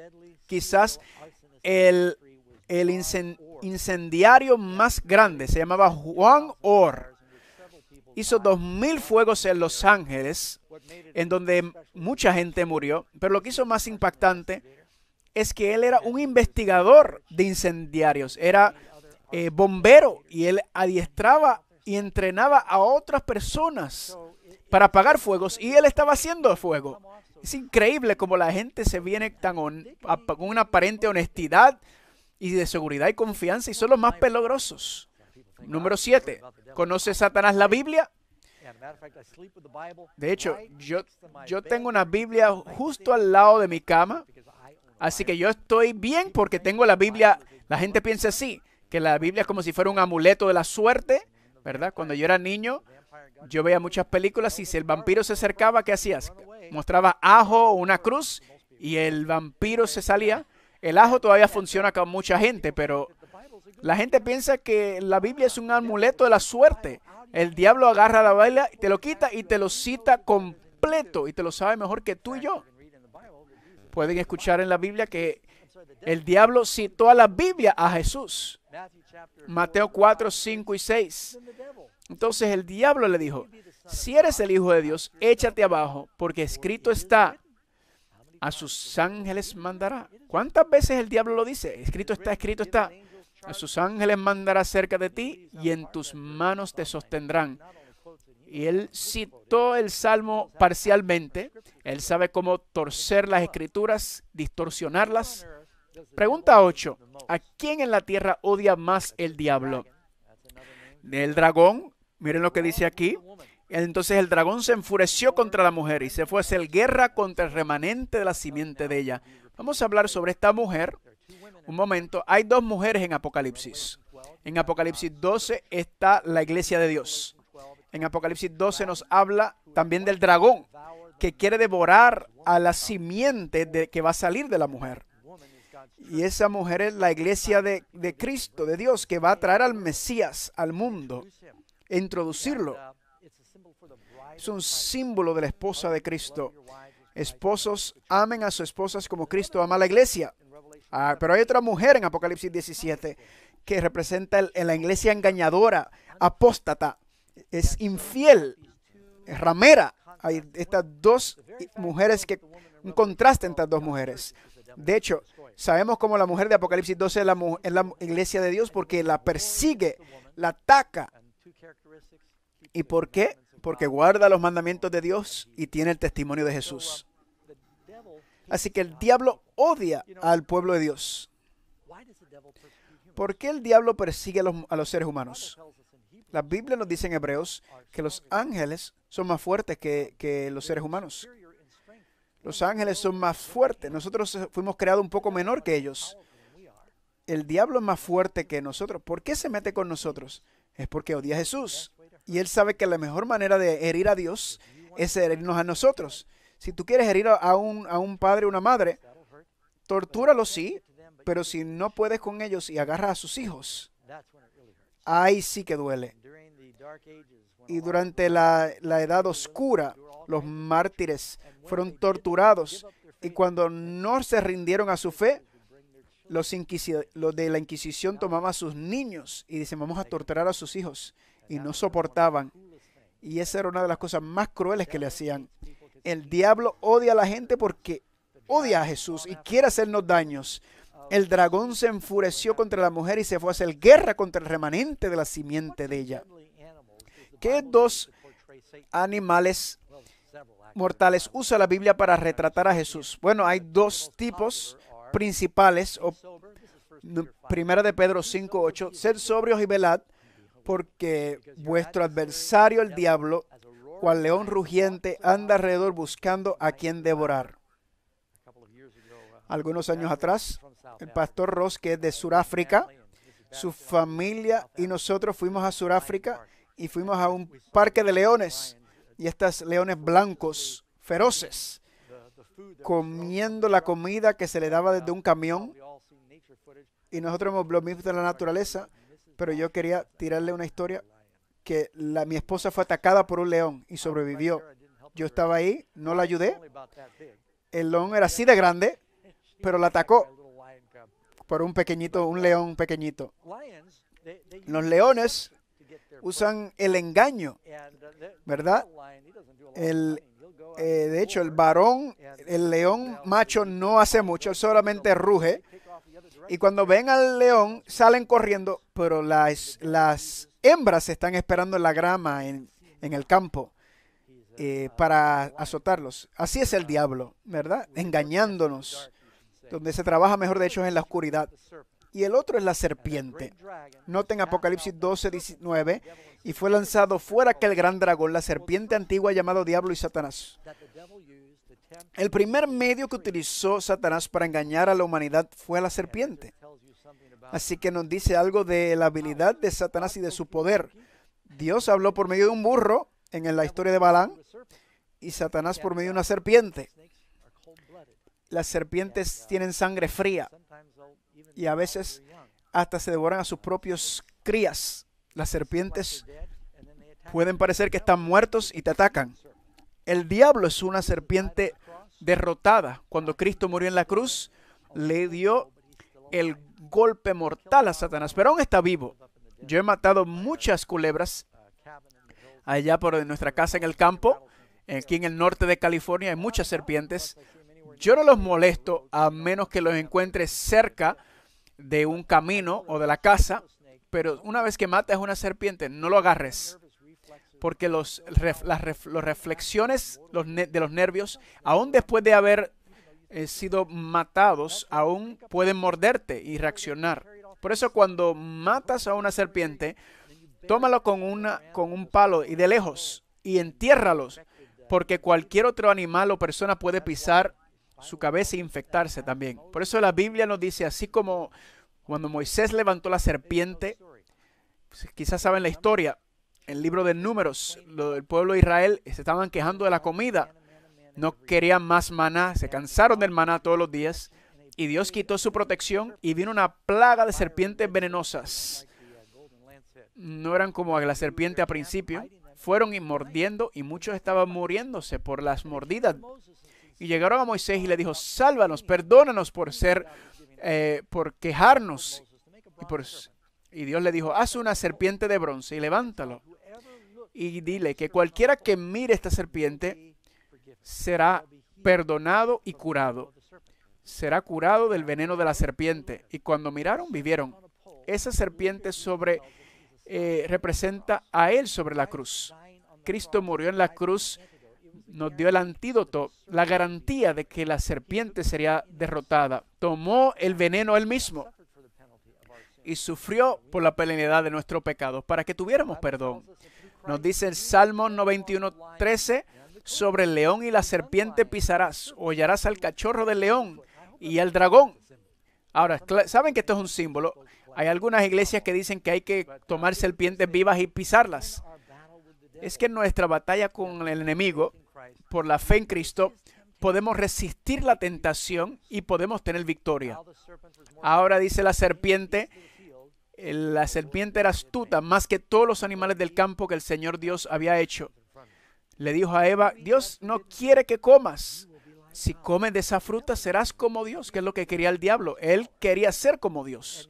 Quizás el, el incendiario más grande se llamaba Juan Orr hizo dos mil fuegos en Los Ángeles, en donde mucha gente murió, pero lo que hizo más impactante es que él era un investigador de incendiarios, era eh, bombero y él adiestraba y entrenaba a otras personas para apagar fuegos y él estaba haciendo fuego. Es increíble como la gente se viene tan con una aparente honestidad y de seguridad y confianza y son los más peligrosos. Número 7. ¿Conoce Satanás la Biblia? De hecho, yo, yo tengo una Biblia justo al lado de mi cama, así que yo estoy bien porque tengo la Biblia. La gente piensa así, que la Biblia es como si fuera un amuleto de la suerte, ¿verdad? Cuando yo era niño, yo veía muchas películas y si el vampiro se acercaba, ¿qué hacías? Mostraba ajo o una cruz y el vampiro se salía. El ajo todavía funciona con mucha gente, pero la gente piensa que la Biblia es un amuleto de la suerte. El diablo agarra la Biblia, te lo quita y te lo cita completo y te lo sabe mejor que tú y yo. Pueden escuchar en la Biblia que el diablo citó a la Biblia a Jesús. Mateo 4, 5 y 6. Entonces el diablo le dijo, si eres el Hijo de Dios, échate abajo, porque escrito está, a sus ángeles mandará. ¿Cuántas veces el diablo lo dice? Escrito está, escrito está. A sus ángeles mandará cerca de ti y en tus manos te sostendrán. Y él citó el salmo parcialmente. Él sabe cómo torcer las escrituras, distorsionarlas. Pregunta 8. ¿A quién en la tierra odia más el diablo? El dragón, miren lo que dice aquí. Entonces el dragón se enfureció contra la mujer y se fue a hacer guerra contra el remanente de la simiente de ella. Vamos a hablar sobre esta mujer un momento, hay dos mujeres en Apocalipsis. En Apocalipsis 12 está la iglesia de Dios. En Apocalipsis 12 nos habla también del dragón que quiere devorar a la simiente de, que va a salir de la mujer. Y esa mujer es la iglesia de, de Cristo, de Dios, que va a traer al Mesías al mundo e introducirlo. Es un símbolo de la esposa de Cristo. Esposos amen a sus esposas como Cristo ama a la iglesia. Ah, pero hay otra mujer en Apocalipsis 17 que representa en la iglesia engañadora, apóstata, es infiel, es ramera. Hay estas dos mujeres que, contrastan estas dos mujeres. De hecho, sabemos cómo la mujer de Apocalipsis 12 es la iglesia de Dios porque la persigue, la ataca. ¿Y por qué? Porque guarda los mandamientos de Dios y tiene el testimonio de Jesús. Así que el diablo odia al pueblo de Dios. ¿Por qué el diablo persigue a los, seres humanos? La Biblia nos dice en Hebreos que los ángeles son más fuertes que, los seres humanos. Los ángeles son más fuertes. Nosotros fuimos creados un poco menor que ellos. El diablo es más fuerte que nosotros. ¿Por qué se mete con nosotros? Es porque odia a Jesús. Y él sabe que la mejor manera de herir a Dios es herirnos a nosotros. Si tú quieres herir a un, a un padre o una madre, Tortúralos, sí, pero si no puedes con ellos y agarras a sus hijos, ahí sí que duele. Y durante la, edad oscura, los mártires fueron torturados y cuando no se rindieron a su fe, los, los, de la Inquisición tomaban a sus niños y dicen, vamos a torturar a sus hijos. Y no soportaban. Y esa era una de las cosas más crueles que le hacían. El diablo odia a la gente porque odia a Jesús y quiere hacernos daños. El dragón se enfureció contra la mujer y se fue a hacer guerra contra el remanente de la simiente de ella. ¿Qué dos animales mortales usa la Biblia para retratar a Jesús? Bueno, hay dos tipos principales. primera de Pedro 5, 8. Ser sobrios y velad, porque vuestro adversario, el diablo, cual león rugiente, anda alrededor buscando a quien devorar algunos años atrás. El pastor Ross, que es de Sudáfrica, su familia y nosotros fuimos a Sudáfrica y fuimos a un parque de leones y estos leones blancos, feroces, comiendo la comida que se le daba desde un camión. Y nosotros hemos lo mismo de la naturaleza, pero yo quería tirarle una historia que mi esposa fue atacada por un león y sobrevivió. Yo estaba ahí, no la ayudé. El león era así de grande pero la atacó por un pequeñito, un león pequeñito. Los leones usan el engaño, ¿verdad? Eh, de hecho, el varón, el león macho no hace mucho, solamente ruge. Y cuando ven al león, salen corriendo, pero las, las hembras están esperando en la grama, en, el campo, eh, para azotarlos. Así es el diablo, ¿verdad? Engañándonos. Donde se trabaja mejor, de hecho, es en la oscuridad. Y el otro es la serpiente. Noten Apocalipsis 12, 19. Y fue lanzado fuera que el gran dragón, la serpiente antigua llamado Diablo y Satanás. El primer medio que utilizó Satanás para engañar a la humanidad fue la serpiente. Así que nos dice algo de la habilidad de Satanás y de su poder. Dios habló por medio de un burro en la historia de Balán y Satanás por medio de una serpiente las serpientes uh, tienen sangre fría y a veces hasta se devoran a sus propios crías. Las serpientes pueden parecer que están muertos y te atacan. El diablo es una serpiente derrotada. Cuando Cristo murió en la cruz, le dio el golpe mortal a Satanás, pero aún está vivo. Yo he matado muchas culebras allá por nuestra casa en el campo, aquí en el norte de California hay muchas serpientes, yo no los molesto a menos que los encuentres cerca de un camino o de la casa, pero una vez que matas a una serpiente, no lo agarres, porque los, las reflexiones de los nervios, aún después de haber eh, sido matados, aún pueden morderte y reaccionar. Por eso cuando matas a una serpiente, tómalo con, una, con un palo y de lejos y entiérralos, porque cualquier otro animal o persona puede pisar su cabeza e infectarse también. Por eso la Biblia nos dice, así como cuando Moisés levantó la serpiente, pues, quizás saben la historia, el libro de números, el pueblo de Israel se estaban quejando de la comida, no querían más maná, se cansaron del maná todos los días, y Dios quitó su protección y vino una plaga de serpientes venenosas. No eran como la serpiente a principio, fueron y mordiendo y muchos estaban muriéndose por las mordidas y llegaron a Moisés y le dijo, sálvanos, perdónanos por ser, eh, por quejarnos. Y, Dios le dijo, haz una serpiente de bronce y levántalo. Y dile que cualquiera que mire esta serpiente será perdonado y curado. Será curado del veneno de la serpiente. Y cuando miraron, vivieron. Esa serpiente sobre eh, representa a él sobre la cruz. Cristo murió en la cruz nos dio el antídoto, la garantía de que la serpiente sería derrotada. Tomó el veneno él mismo y sufrió por la plenidad de nuestro pecado para que tuviéramos perdón. Nos dice el Salmo 91, sobre el león y la serpiente pisarás, hollarás al cachorro del león y al dragón. Ahora, ¿saben que esto es un símbolo? Hay algunas iglesias que dicen que hay que tomar serpientes vivas y pisarlas. Es que nuestra batalla con el enemigo por la fe en Cristo, podemos resistir la tentación y podemos tener victoria. Ahora dice la serpiente, eh, la serpiente era astuta más que todos los animales del campo que el Señor Dios había hecho. Le dijo a Eva, Dios no quiere que comas. Si comes de esa fruta serás como Dios, que es lo que quería el diablo. Él quería ser como Dios.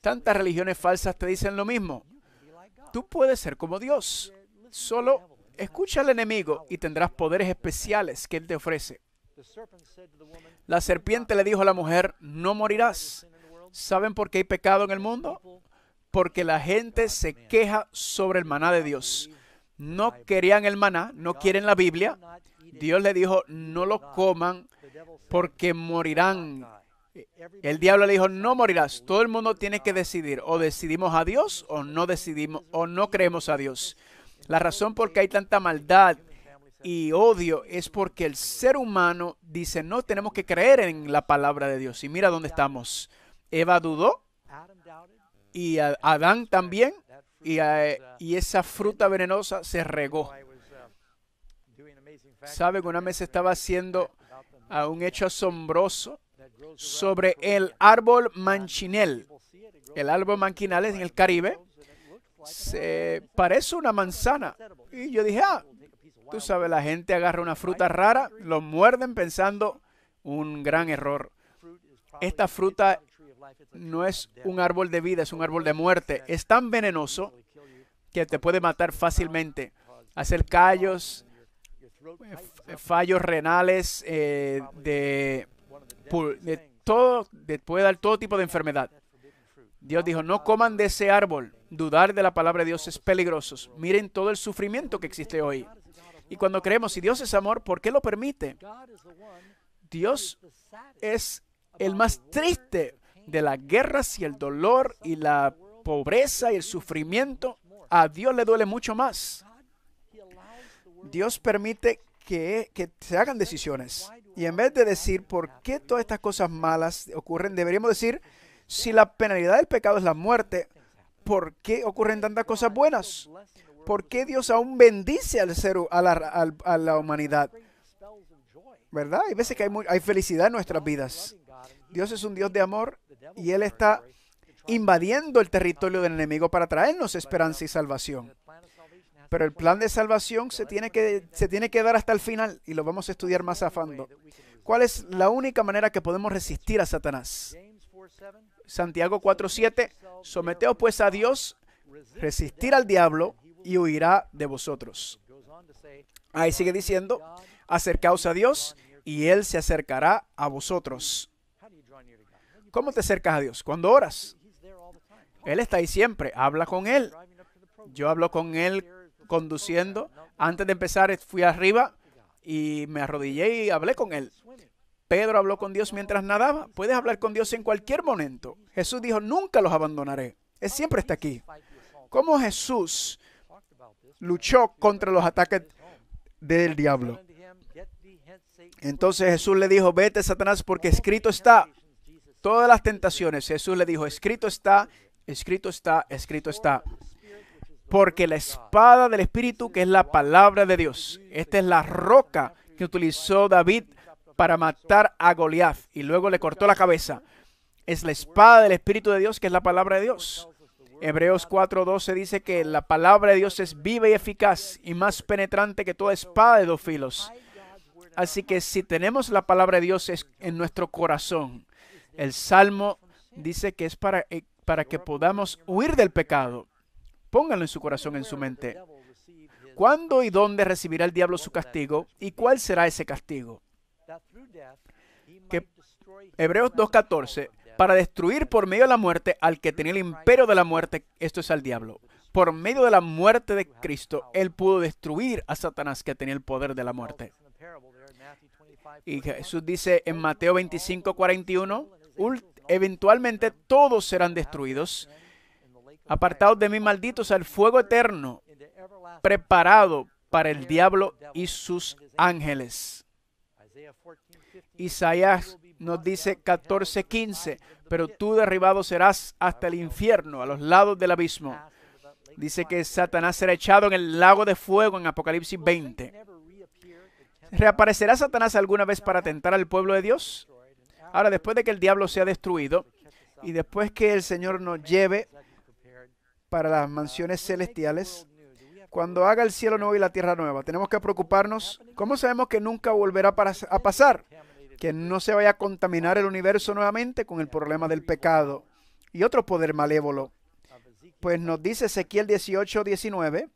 Tantas religiones falsas te dicen lo mismo. Tú puedes ser como Dios. Solo Escucha al enemigo y tendrás poderes especiales que él te ofrece. La serpiente le dijo a la mujer, no morirás. ¿Saben por qué hay pecado en el mundo? Porque la gente se queja sobre el maná de Dios. No querían el maná, no quieren la Biblia. Dios le dijo, no lo coman porque morirán. El diablo le dijo, no morirás. Todo el mundo tiene que decidir. O decidimos a Dios o no decidimos o no creemos a Dios. La razón por qué hay tanta maldad y odio es porque el ser humano dice, no, tenemos que creer en la palabra de Dios. Y mira dónde estamos. Eva dudó y Adán también. Y, esa fruta venenosa se regó. ¿Sabe que una vez estaba haciendo un hecho asombroso sobre el árbol manchinel? El árbol manchinal es en el Caribe se parece una manzana. Y yo dije, ah, tú sabes, la gente agarra una fruta rara, lo muerden pensando un gran error. Esta fruta no es un árbol de vida, es un árbol de muerte. Es tan venenoso que te puede matar fácilmente. Hacer callos, eh, fallos renales, eh, de, de todo, puede dar todo tipo de enfermedad. Dios dijo, no coman de ese árbol. Dudar de la palabra de Dios es peligroso. Miren todo el sufrimiento que existe hoy. Y cuando creemos, si Dios es amor, ¿por qué lo permite? Dios es el más triste de las guerras y el dolor y la pobreza y el sufrimiento. A Dios le duele mucho más. Dios permite que, que, se hagan decisiones. Y en vez de decir por qué todas estas cosas malas ocurren, deberíamos decir, si la penalidad del pecado es la muerte, ¿por qué ocurren tantas cosas buenas? ¿Por qué Dios aún bendice al ser, a, la, humanidad? ¿Verdad? Hay veces que hay, felicidad en nuestras vidas. Dios es un Dios de amor y Él está invadiendo el territorio del enemigo para traernos esperanza y salvación. Pero el plan de salvación se tiene que, se tiene que dar hasta el final y lo vamos a estudiar más a fondo. ¿Cuál es la única manera que podemos resistir a Satanás? Santiago 4:7, someteos pues a Dios, resistir al diablo y huirá de vosotros. Ahí sigue diciendo, acercaos a Dios y Él se acercará a vosotros. ¿Cómo te acercas a Dios? Cuando oras. Él está ahí siempre, habla con Él. Yo hablo con Él conduciendo. Antes de empezar fui arriba y me arrodillé y hablé con Él. Pedro habló con Dios mientras nadaba. Puedes hablar con Dios en cualquier momento. Jesús dijo, nunca los abandonaré. Él siempre está aquí. ¿Cómo Jesús luchó contra los ataques del diablo? Entonces Jesús le dijo, vete Satanás porque escrito está. Todas las tentaciones, Jesús le dijo, escrito está, escrito está, escrito está. Porque la espada del Espíritu, que es la palabra de Dios, esta es la roca que utilizó David para matar a Goliath y luego le cortó la cabeza. Es la espada del Espíritu de Dios, que es la palabra de Dios. Hebreos 4:12 dice que la palabra de Dios es viva y eficaz y más penetrante que toda espada de dos filos. Así que si tenemos la palabra de Dios en nuestro corazón, el Salmo dice que es para, eh, para que podamos huir del pecado. Pónganlo en su corazón, en su mente. ¿Cuándo y dónde recibirá el diablo su castigo? ¿Y cuál será ese castigo? que Hebreos 2.14, para destruir por medio de la muerte al que tenía el imperio de la muerte, esto es al diablo. Por medio de la muerte de Cristo, él pudo destruir a Satanás que tenía el poder de la muerte. Y Jesús dice en Mateo 25.41, eventualmente todos serán destruidos. Apartados de mí, malditos, al fuego eterno, preparado para el diablo y sus ángeles. Isaías nos dice 14:15, pero tú derribado serás hasta el infierno, a los lados del abismo. Dice que Satanás será echado en el lago de fuego en Apocalipsis 20. ¿Reaparecerá Satanás alguna vez para tentar al pueblo de Dios? Ahora, después de que el diablo sea destruido y después que el Señor nos lleve para las uh, mansiones celestiales, cuando haga el cielo nuevo y la tierra nueva. Tenemos que preocuparnos. ¿Cómo sabemos que nunca volverá a pasar? Que no se vaya a contaminar el universo nuevamente con el problema del pecado y otro poder malévolo. Pues nos dice Ezequiel 18, 19,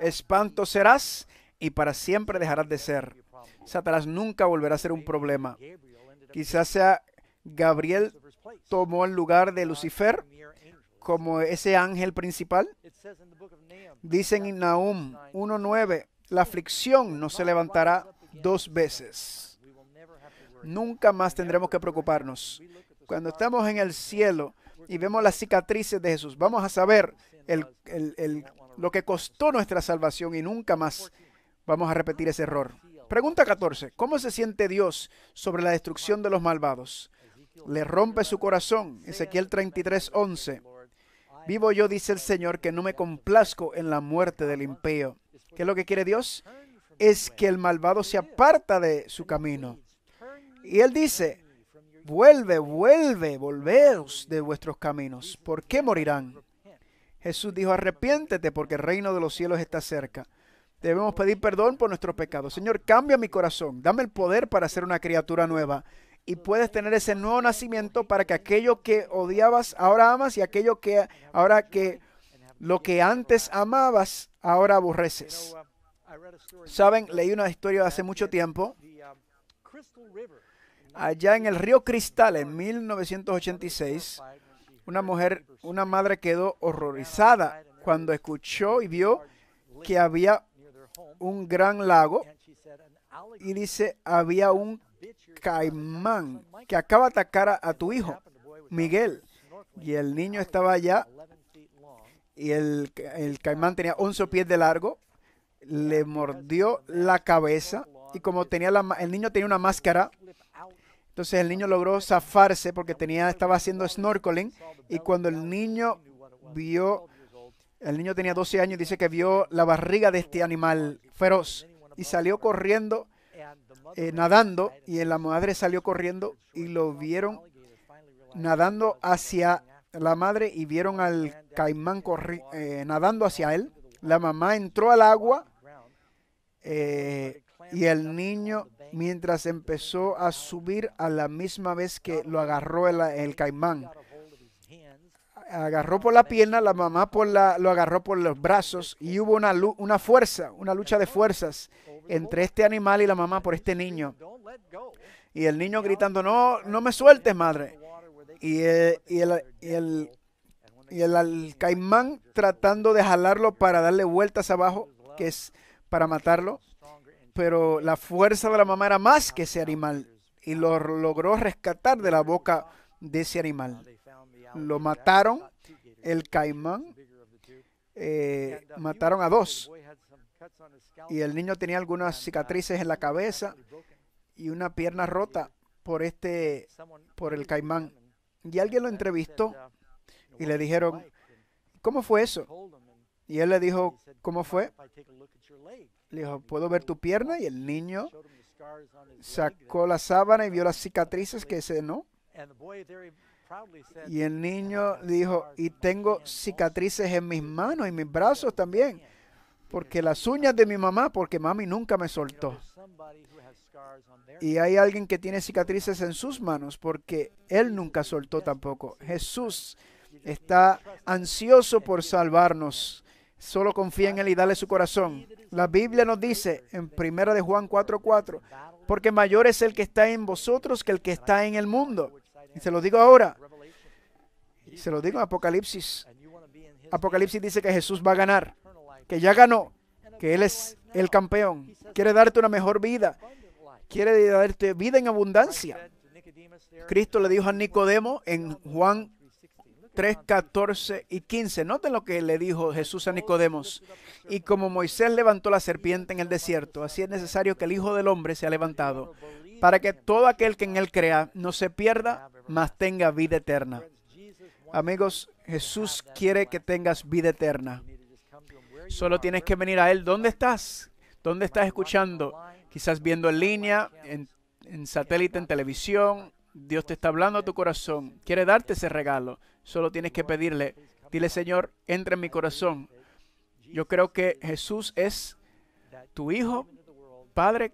espanto serás y para siempre dejarás de ser. Satanás nunca volverá a ser un problema. Quizás sea Gabriel tomó el lugar de Lucifer como ese ángel principal. Dicen en Nahum 1.9, la aflicción no se levantará dos veces. Nunca más tendremos que preocuparnos. Cuando estamos en el cielo y vemos las cicatrices de Jesús, vamos a saber lo que costó nuestra salvación y nunca más vamos a repetir ese error. Pregunta 14. ¿Cómo se siente Dios sobre la destrucción de los malvados? Le rompe su corazón. Ezequiel 33.11, Vivo yo, dice el Señor, que no me complazco en la muerte del impío. ¿Qué es lo que quiere Dios? Es que el malvado se aparta de su camino. Y él dice, vuelve, vuelve, volveos de vuestros caminos. ¿Por qué morirán? Jesús dijo, arrepiéntete porque el reino de los cielos está cerca. Debemos pedir perdón por nuestros pecados. Señor, cambia mi corazón. Dame el poder para ser una criatura nueva y puedes tener ese nuevo nacimiento para que aquello que odiabas ahora amas y aquello que ahora que lo que antes amabas ahora aborreces. Saben, leí una historia hace mucho tiempo. Allá en el río Cristal, en 1986, una mujer, una madre quedó horrorizada cuando escuchó y vio que había un gran lago y dice, había un caimán que acaba de atacar a, tu hijo, Miguel. Y el niño estaba allá y el, caimán tenía 11 pies de largo, le mordió la cabeza y como tenía la, el niño tenía una máscara, entonces el niño logró zafarse porque tenía, estaba haciendo snorkeling y cuando el niño vio, el niño tenía 12 años, dice que vio la barriga de este animal feroz y salió corriendo eh, nadando y la madre salió corriendo y lo vieron nadando hacia la madre y vieron al caimán eh, nadando hacia él. La mamá entró al agua eh, y el niño, mientras empezó a subir a la misma vez que lo agarró el caimán, agarró por la pierna, la mamá por la, lo agarró por los brazos y hubo una, una fuerza, una lucha de fuerzas entre este animal y la mamá por este niño. Y el niño gritando, no, no me sueltes, madre. Y, eh, y el, y el, y el caimán tratando de jalarlo para darle vueltas abajo, que es para matarlo. Pero la fuerza de la mamá era más que ese animal y lo logró rescatar de la boca de ese animal. Lo mataron, el caimán, eh, mataron a dos. Y el niño tenía algunas cicatrices en la cabeza y una pierna rota por este, por el caimán. Y alguien lo entrevistó y le dijeron, ¿cómo fue eso? Y él le dijo, ¿cómo fue? Le dijo, ¿puedo ver tu pierna? Y el niño sacó la sábana y vio las cicatrices que se, ¿no? Y el niño dijo, y tengo cicatrices en mis manos y mis brazos también, porque las uñas de mi mamá, porque mami nunca me soltó. Y hay alguien que tiene cicatrices en sus manos, porque él nunca soltó tampoco. Jesús está ansioso por salvarnos. Solo confía en Él y dale su corazón. La Biblia nos dice en 1 de Juan 4:4, porque mayor es el que está en vosotros que el que está en el mundo. Y se lo digo ahora. se lo digo en Apocalipsis. Apocalipsis dice que Jesús va a ganar, que ya ganó, que Él es el campeón. Quiere darte una mejor vida. Quiere darte vida en abundancia. Cristo le dijo a Nicodemo en Juan 3, 14 y 15. Noten lo que le dijo Jesús a Nicodemos. Y como Moisés levantó la serpiente en el desierto, así es necesario que el Hijo del Hombre sea levantado para que todo aquel que en Él crea no se pierda, mas tenga vida eterna. Amigos, Jesús quiere que tengas vida eterna. Solo tienes que venir a Él. ¿Dónde estás? ¿Dónde estás escuchando? Quizás viendo en línea, en, satélite, en televisión. Dios te está hablando a tu corazón. Quiere darte ese regalo. Solo tienes que pedirle. Dile, Señor, entra en mi corazón. Yo creo que Jesús es tu Hijo Padre,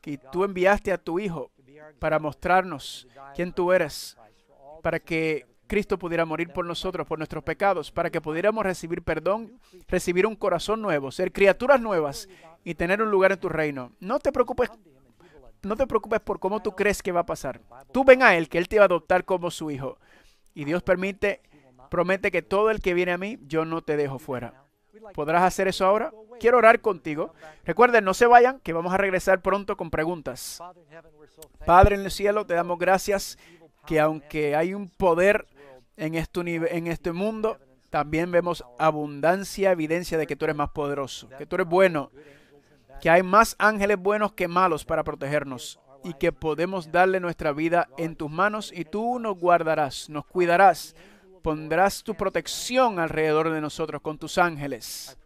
que tú enviaste a tu Hijo para mostrarnos quién tú eres, para que Cristo pudiera morir por nosotros, por nuestros pecados, para que pudiéramos recibir perdón, recibir un corazón nuevo, ser criaturas nuevas y tener un lugar en tu reino. No te preocupes. No te preocupes por cómo tú crees que va a pasar. Tú ven a Él, que Él te va a adoptar como su hijo. Y Dios permite, promete que todo el que viene a mí, yo no te dejo fuera. ¿Podrás hacer eso ahora? Quiero orar contigo. Recuerden, no se vayan, que vamos a regresar pronto con preguntas. Padre en el cielo, te damos gracias que aunque hay un poder en este, en este mundo, también vemos abundancia, evidencia de que tú eres más poderoso, que tú eres bueno, que hay más ángeles buenos que malos para protegernos y que podemos darle nuestra vida en tus manos y tú nos guardarás, nos cuidarás, Pondrás tu protección alrededor de nosotros con tus ángeles.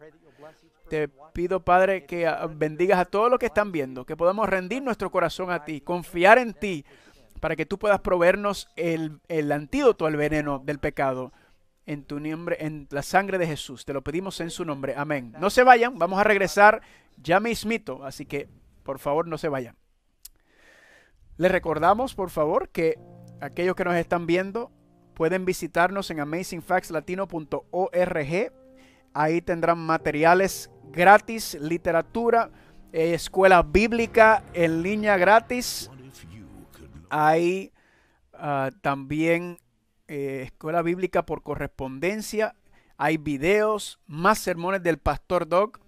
Te pido, Padre, que ah, bendigas a todos los que están viendo, que podamos rendir nuestro corazón a ti, confiar en ti, para que tú puedas proveernos el, antídoto al veneno del pecado. En tu nombre, en la sangre de Jesús. Te lo pedimos en su nombre. Amén. No se vayan, vamos a regresar ya mismito, así que por favor no se vayan. Les recordamos, por favor, que aquellos que nos están viendo Pueden visitarnos en amazingfactslatino.org. Ahí tendrán materiales gratis, literatura, eh, escuela bíblica en línea gratis. Hay ah, también eh, escuela bíblica por correspondencia. Hay videos, más sermones del pastor Doug.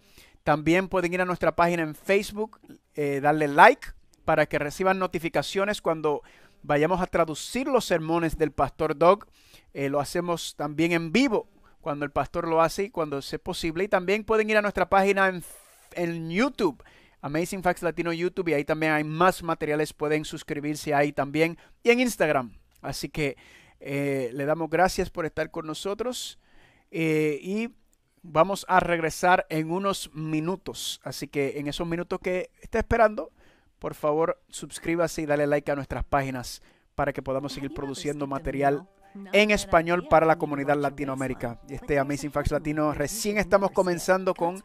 También pueden ir a nuestra página en Facebook, eh, darle like para que reciban notificaciones cuando vayamos a traducir los sermones del pastor Doug. Eh, lo hacemos también en vivo cuando el pastor lo hace y cuando sea posible. Y también pueden ir a nuestra página en, YouTube. Amazing Facts Latino YouTube y ahí también hay más materiales, pueden suscribirse ahí también y en Instagram. Así que eh, le damos gracias por estar con nosotros eh, y vamos a regresar en unos minutos. Así que en esos minutos que está esperando, por favor suscríbase y dale like a nuestras páginas para que podamos seguir pues, produciendo material en español para la comunidad pues, latinoamérica. Este Amazing Facts Latino recién estamos pues, comenzando eh, con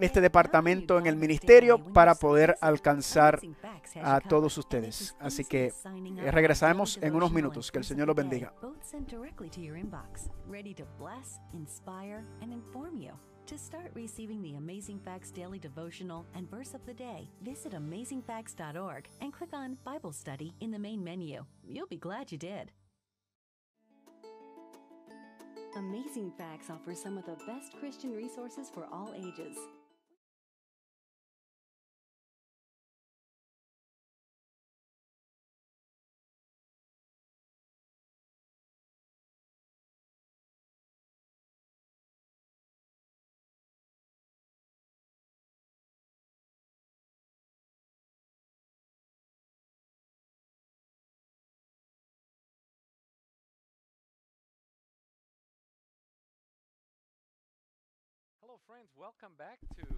este departamento en el ministerio para poder alcanzar a todos ustedes. Así que regresaremos en unos minutos. Que el Señor los bendiga. To start receiving the Amazing Facts Daily Devotional and Verse of the Day, visit amazingfacts.org and click on Bible Study in the main menu. You'll be glad you did. Amazing Facts offers some of the best Christian resources for all ages.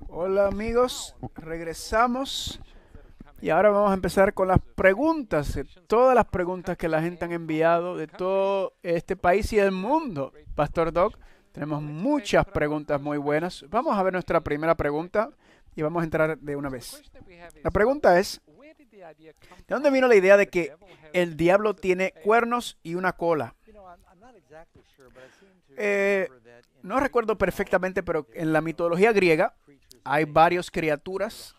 Hola amigos, regresamos y ahora vamos a empezar con las preguntas, eh, todas las preguntas que la gente han enviado de todo este país y el mundo. Pastor Doc, tenemos muchas preguntas muy buenas. Vamos a ver nuestra primera pregunta y vamos a entrar de una vez. La pregunta es, ¿de dónde vino la idea de que el diablo tiene cuernos y una cola? Eh, no recuerdo perfectamente, pero en la mitología griega hay varias criaturas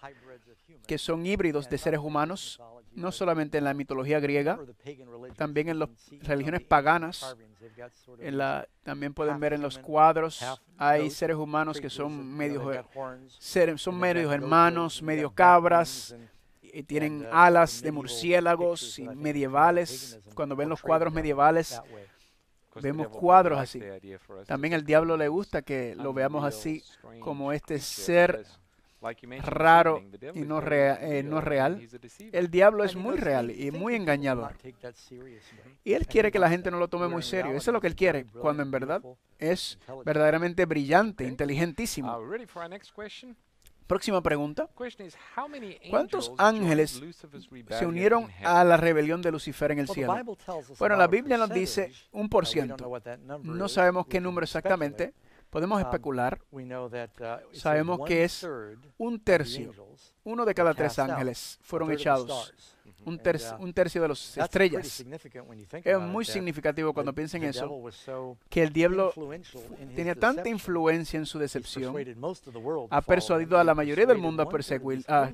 que son híbridos de seres humanos, no solamente en la mitología griega, también en las religiones paganas. también pueden ver en los cuadros, hay seres humanos que son medios, son medios hermanos, medio cabras, y tienen uh, alas de murciélagos y medievales. Cuando ven los cuadros medievales, Vemos cuadros así. También al diablo le gusta que lo veamos así como este ser raro y no, eh, real. El diablo es muy real y muy engañador. Y él quiere que la gente no lo tome muy serio. Eso es lo que él quiere, cuando en verdad es verdaderamente brillante, inteligentísimo. Próxima pregunta. ¿Cuántos ángeles se unieron a la rebelión de Lucifer en el cielo? Bueno, la Biblia nos dice uh, un por ciento. No sabemos qué número exactamente. Podemos um, especular. Uh, sabemos que es un tercio. Uno de cada tres ángeles fueron echados Uh, un, tercio, de las estrellas. Es muy significativo cuando piensen en eso, que el diablo tenía tanta influencia en su decepción, ha persuadido a la mayoría del mundo a,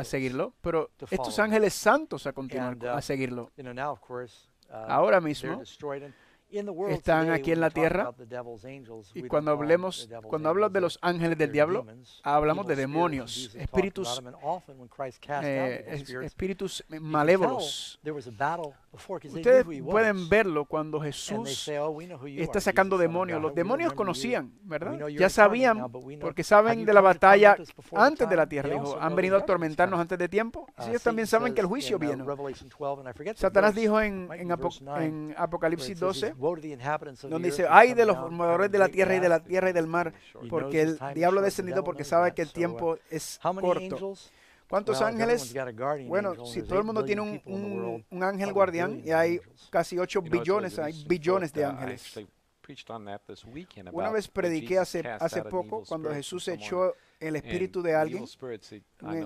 a seguirlo, pero estos ángeles santos a continuar a uh, seguirlo. Uh, Ahora mismo están aquí en la tierra. Y cuando hablemos, cuando hablo de los ángeles del diablo, hablamos de demonios, espíritus, eh, espíritus malévolos. Ustedes pueden verlo cuando Jesús oh, está sacando demonios. Los demonios conocían, ¿verdad? Ya sabían, porque saben de la batalla antes de la tierra. han venido a atormentarnos antes de tiempo. Ah, Ellos también saben que el juicio uh, viene. Satanás dijo en, en Apocalipsis 12, donde dice, ay de los formadores de la tierra y de la tierra y del mar, porque el diablo ha descendido porque sabe que el uh, tiempo es corto. ¿Cuántos ángeles? Bueno, si todo el mundo tiene un, un, ángel guardián, y hay casi 8 billones, hay billones de uh, ángeles. Una vez prediqué hace, hace poco cuando Jesús echó el espíritu de alguien,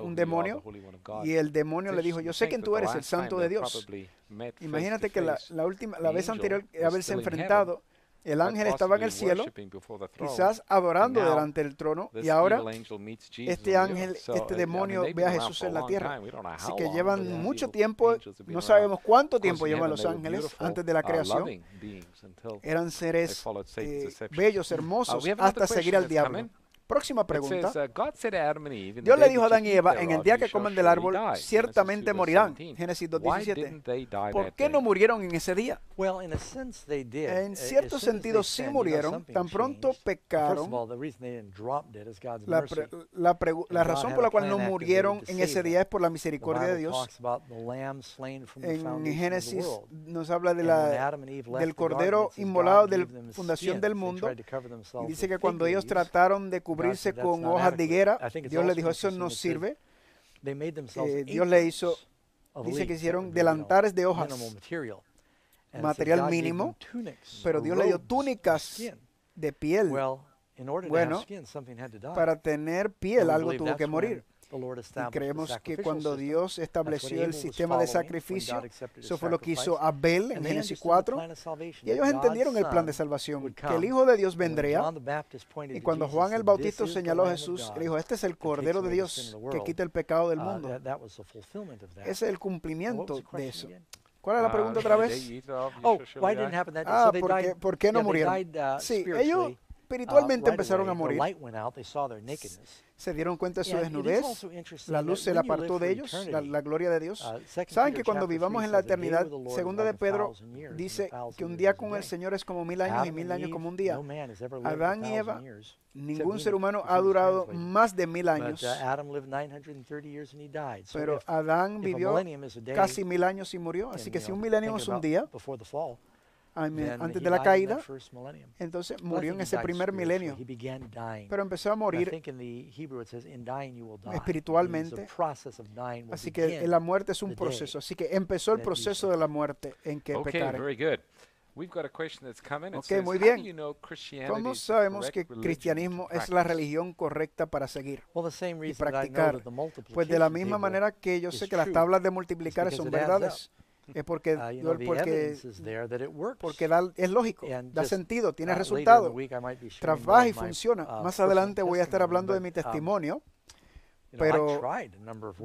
un, demonio, y el demonio le dijo, yo sé que tú eres el santo de Dios. Imagínate que la, última, la vez anterior haberse enfrentado, el ángel estaba en el cielo, quizás adorando delante del trono, y ahora este ángel, este demonio ve a Jesús en la tierra. Así que llevan mucho tiempo, no sabemos cuánto tiempo llevan los ángeles antes de la uh, creación. Eran seres eh, bellos, mm. uh, hermosos, hasta seguir al diablo. Próxima pregunta. Uh, Dios le dijo a Adán y Eva, en el día que comen del árbol, ciertamente morirán. Génesis 2.17. ¿Por qué no murieron en ese día? En eh, cierto sentido, sí murieron. Tan pronto pecaron. La, razón por la cual no murieron en ese día es por la misericordia de Dios. En Génesis nos habla de del cordero inmolado de la fundación del mundo. Y dice que cuando ellos trataron de cubrir con hojas de higuera. Dios le dijo, eso no sirve. Eh, Dios le hizo, dice que hicieron delantares de hojas, material mínimo, pero Dios le dio túnicas de piel. Bueno, para tener piel algo tuvo que morir. Y creemos que cuando Dios estableció el sistema de sacrificio, eso fue lo que hizo Abel en Génesis 4, y ellos entendieron el plan de salvación, que el Hijo de Dios vendría. Y cuando Juan el Bautista señaló a Jesús, dijo, este es el Cordero de Dios que quita el pecado del uh, mundo. Ese es el cumplimiento de eso. ¿Cuál es la ah, pregunta otra vez? Oh, ah, ¿por qué, por qué no murieron? Uh, sí, ellos espiritualmente ah, empezaron a morir. Se dieron cuenta de su desnudez. La luz se la apartó de ellos, la, la gloria de Dios. Uh, Saben que cuando vivamos en la eternidad, segunda de Pedro dice que un día con el Señor es como mil años y mil años como un día. Adán y Eva Ningún ser humano ha durado más de mil años. Uh, Pero Adán vivió casi mil años y murió. Así que si un milenio es un día, antes de la caída, entonces murió en ese primer milenio. Pero empezó a morir espiritualmente. Así que la muerte es un proceso. Así que empezó el proceso de la muerte en que pecaron. Ok, muy bien. ¿Cómo sabemos que cristianismo es la religión correcta para seguir y practicar? Pues de la misma manera que yo sé que las tablas de multiplicar son verdades. Es porque, ah, porque, porque da, es lógico, da sentido, tiene resultado, trabaja y funciona. Uh, Más adelante voy a estar hablando de mi um, testimonio, pero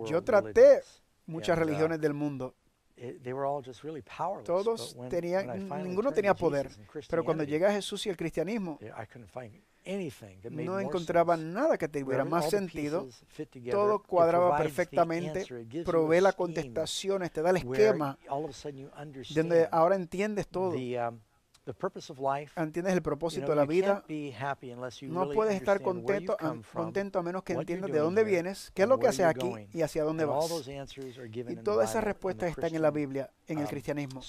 yo traté muchas uh, religiones del mundo Todos tenían, ninguno tenía poder. Pero cuando llega Jesús y el cristianismo, no encontraba nada que te tuviera más sentido. Todo cuadraba perfectamente, provee la contestaciones, te da el esquema, donde ahora entiendes todo. Um, ¿Entiendes el propósito de la vida? No puedes estar contento a, contento a menos que entiendas de dónde vienes, qué es lo que haces aquí y hacia dónde vas. Y todas esas respuestas están en la Biblia, en el um, cristianismo,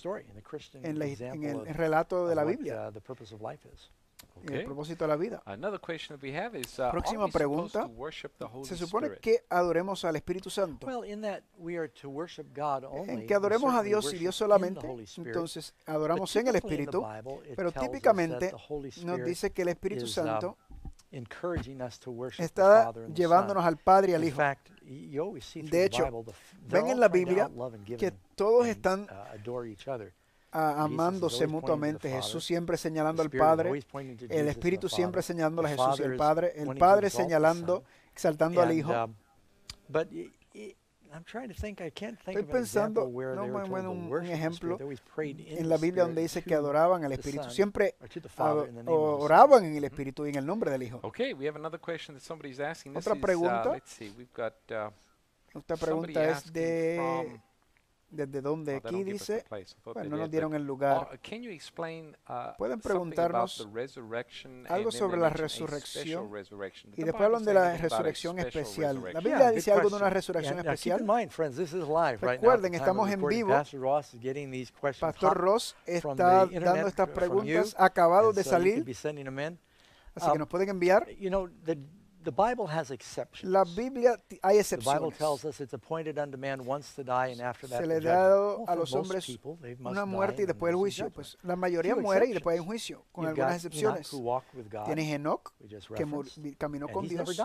en el relato de la Biblia. Uh, el propósito de la vida. Uh, Próxima pregunta. Se supone que adoremos al Espíritu Santo. en que adoremos a Dios y Dios solamente, entonces adoramos en el Espíritu, pero típicamente nos dice que el Espíritu uh, Santo está llevándonos al Padre y al Hijo. De hecho, ven en la Biblia que todos están uh, amándose mutuamente, Jesús siempre señalando al Padre, el Espíritu siempre señalando a Jesús y el Padre, el Padre señalando, exaltando al Hijo. Estoy pensando, no un, ejemplo en la Biblia donde dice que adoraban al Espíritu, siempre oraban en el mm-hmm. Espíritu y en el nombre del Hijo. Otra pregunta. Esta pregunta es de desde donde oh, aquí dice, bueno, no nos dieron el lugar. Oh, uh, pueden preguntarnos algo sobre la resurrección y después hablan de la resurrección especial. La Biblia dice algo de una resurrección especial. Recuerden, estamos en vivo. Pastor Ross está dando estas preguntas acabado de salir. Así que um, nos pueden enviar. The Bible has exceptions. La Biblia hay excepciones. Se le ha dado a los hombres una muerte y después el juicio. Pues la mayoría muere y después hay un juicio, con algunas excepciones. Tienes Enoch, que caminó con Dios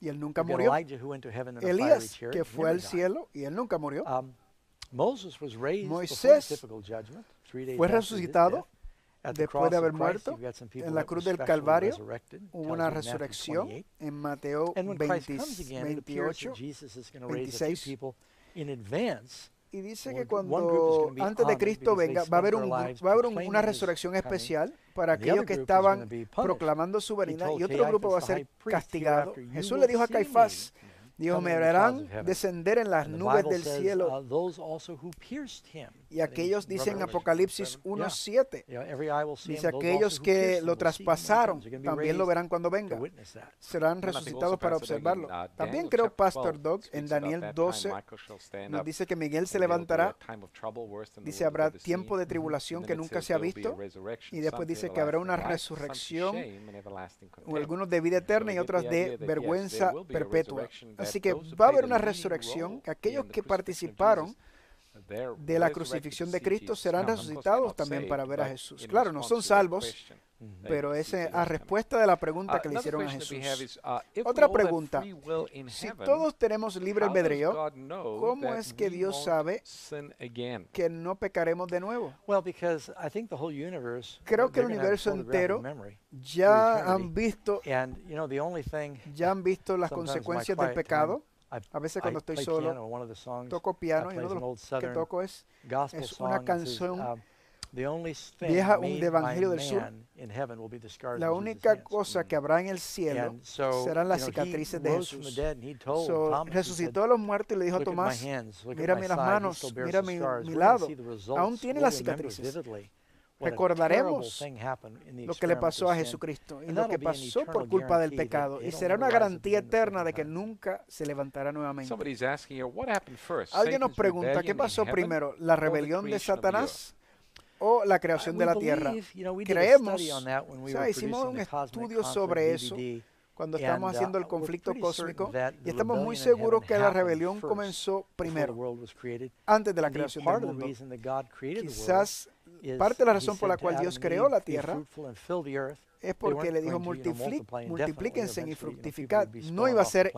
y él nunca murió. Elías, que fue al cielo y él nunca murió. Um, Moisés fue resucitado después de haber muerto, en la cruz del Calvario hubo una resurrección en Mateo 28, 26. Y dice que cuando antes de Cristo venga, va a haber, un, va a haber una resurrección especial para aquellos que estaban proclamando su venida y otro grupo va a ser castigado. Jesús le dijo a Caifás, Dios me verán descender en las nubes del cielo. Uh, y aquellos dicen Apocalipsis 1.7. Dice aquellos que lo traspasaron también lo verán cuando venga. Serán resucitados para observarlo. Uh, también creo Pastor Doug en Daniel 12 nos dice que Miguel se levantará. Dice habrá tiempo de tribulación que nunca se ha visto. Y después dice que habrá una resurrección, o algunos de vida eterna y otras de vergüenza perpetua. Así que va a haber una resurrección que aquellos que participaron de la crucifixión de Cristo serán resucitados también para ver a Jesús. Claro, no son salvos, pero es a respuesta de la pregunta uh, que le hicieron a Jesús. Uh, Otra pregunta, si todos tenemos libre albedrío, ¿cómo es que Dios sabe que no pecaremos de nuevo? Creo que el universo entero ya han visto, ya han visto las consecuencias del pecado. A veces cuando estoy solo, toco piano y uno de los que toco es, es una uh, canción vieja un evangelio del sur. La única cosa que habrá en el cielo serán las cicatrices de Jesús. resucitó a los muertos y le dijo a Tomás, mírame las manos, mira mi, mi lado, aún tiene las cicatrices. Recordaremos lo que le pasó a Jesucristo y lo que pasó por culpa del pecado. Y será una garantía eterna de que nunca se levantará nuevamente. Alguien nos pregunta, ¿qué pasó primero? ¿La rebelión de Satanás? o la creación de la Tierra. Creemos, hicimos un estudio sobre eso cuando estamos uh, haciendo el conflicto cósmico y estamos muy seguros que la rebelión comenzó primero, antes de la creación del mundo. Quizás parte de la razón por la cual Dios creó la tierra es porque le dijo multiplíquense y fructificad. Uh, no iba a ser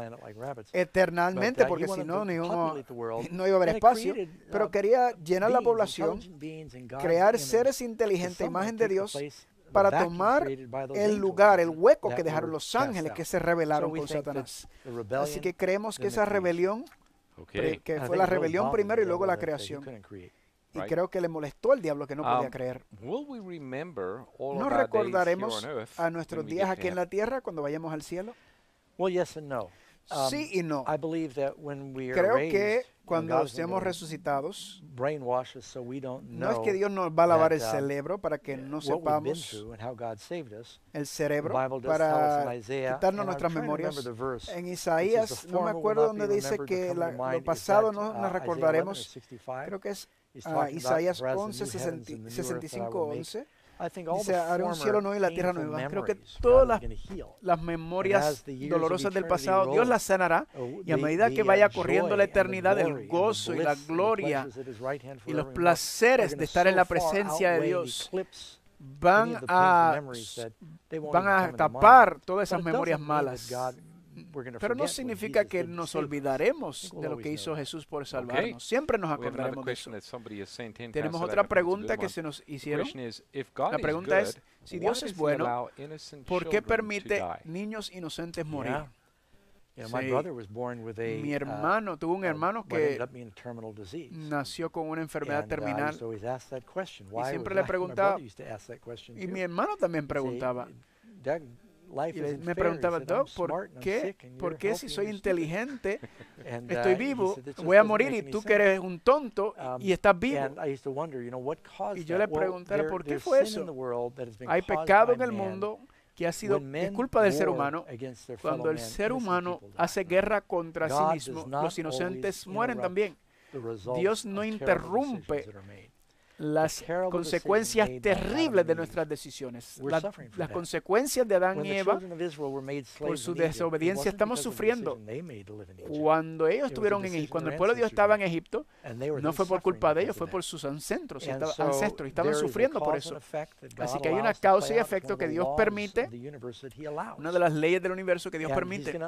eternamente porque si no, no, iba a haber espacio. Uh, pero quería llenar la población, crear seres inteligentes, imagen de Dios, para tomar el lugar, el hueco que dejaron los ángeles que se rebelaron con Satanás. Así que creemos que esa rebelión, que fue la rebelión primero y luego la creación. Y creo que le molestó al diablo que no podía um, creer. ¿No recordaremos a nuestros días aquí en la tierra cuando vayamos al cielo? Um, sí y no. Creo que cuando estemos resucitados, no es que Dios nos va a lavar el um, cerebro para que eh, no sepamos el cerebro, para quitarnos nuestras memorias. En Isaías, no me acuerdo donde dice que el lo pasado no nos uh, recordaremos, creo que es uh, Isaías 11, 65, 11 Dice, haré un cielo nuevo y la tierra nueva. Creo que todas las, memorias dolorosas del pasado, Dios las sanará. Oh, y a medida que vaya corriendo la eternidad, el gozo y la gloria y los placeres de estar en la presencia de Dios van a, van a tapar todas esas memorias malas. Pero no significa que nos olvidaremos de lo que hizo Jesús por salvarnos. Siempre nos acordaremos Tenemos otra pregunta que se nos hicieron. La pregunta es, si Dios es bueno, ¿por qué permite niños inocentes morir? Mi uh, hermano tuvo un uh, hermano que nació con una enfermedad uh, terminal. Y siempre le preguntaba, y mi hermano también preguntaba, y me preguntaba, Doc, ¿por qué, ¿por qué si soy inteligente, estoy uh, vivo, voy a morir y tú que eres un tonto um, y estás vivo? Y yo le preguntaba, ¿por qué fue eso? Hay pecado en el mundo que ha sido culpa del ser humano. Cuando el ser humano hace guerra contra sí mismo, los inocentes mueren también. Dios no interrumpe las consecuencias terribles de nuestras decisiones. las consecuencias de Adán y Eva por su desobediencia estamos sufriendo. Cuando ellos estuvieron en cuando el pueblo de Dios estaba en Egipto, no fue por culpa de ellos, fue por sus ancestros, ancestros, y estaban sufriendo por eso. Así que hay una causa y efecto que Dios permite, una de las leyes del universo que Dios permite.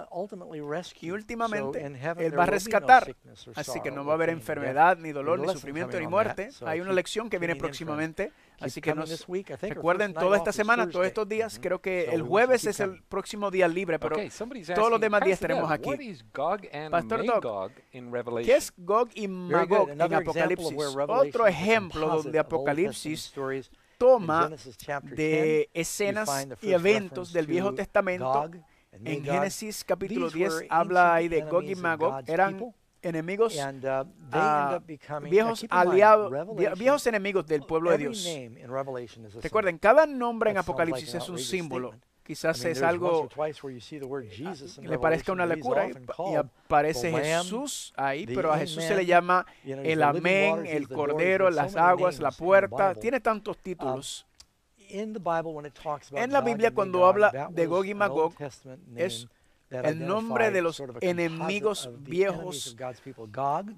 Y últimamente Él va a rescatar. Así que no va a haber enfermedad, ni dolor, ni sufrimiento, ni muerte. Hay una lección que viene próximamente. Así que nos recuerden toda esta semana, todos estos días. Mm-hmm. Creo que el jueves es el próximo día libre, pero todos los demás días estaremos aquí. Pastor Doc, ¿qué es Gog y Magog en Apocalipsis? Otro ejemplo donde Apocalipsis toma de escenas y eventos del Viejo Testamento. En Génesis capítulo 10 habla ahí de Gog y Magog. Eran enemigos, uh, ah, uh, viejos aliados, viejos enemigos del oh, pueblo de Dios. Recuerden, cada nombre en Apocalipsis es un símbolo. Quizás es algo que le parezca una locura y aparece Jesús ahí, pero a Jesús se le llama el amén, el cordero, las aguas, la puerta. Tiene tantos um, títulos. En la Biblia cuando habla de Gog y Magog es el nombre de los enemigos viejos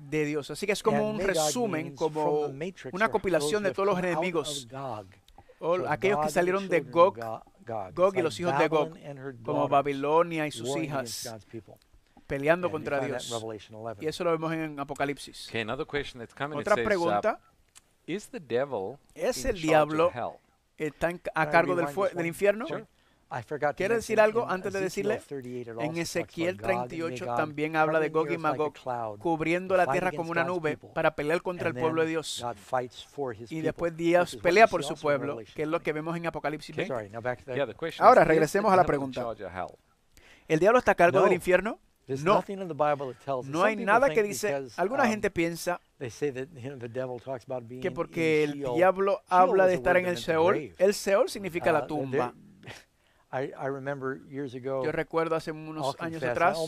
de Dios. Así que es como un resumen, como una compilación de todos los enemigos, aquellos que salieron de Gog, Gog y los hijos de Gog, como Babilonia y sus hijas peleando contra Dios. Y eso lo vemos en Apocalipsis. Otra uh, pregunta. ¿Es el diablo está a cargo del, infierno? Quiero decir algo antes de decirle? En Ezequiel 38 también habla de Gog y Magog cubriendo la tierra como una nube para pelear contra el pueblo de Dios. Y después Dios pelea por su pueblo, que es lo que vemos en Apocalipsis Ahora regresemos a la pregunta. ¿El diablo está a cargo del infierno? No, no hay nada que dice. Alguna um, gente piensa que porque el diablo habla de estar en el Seol, el Seol significa la uh, tumba yo recuerdo hace unos años atrás,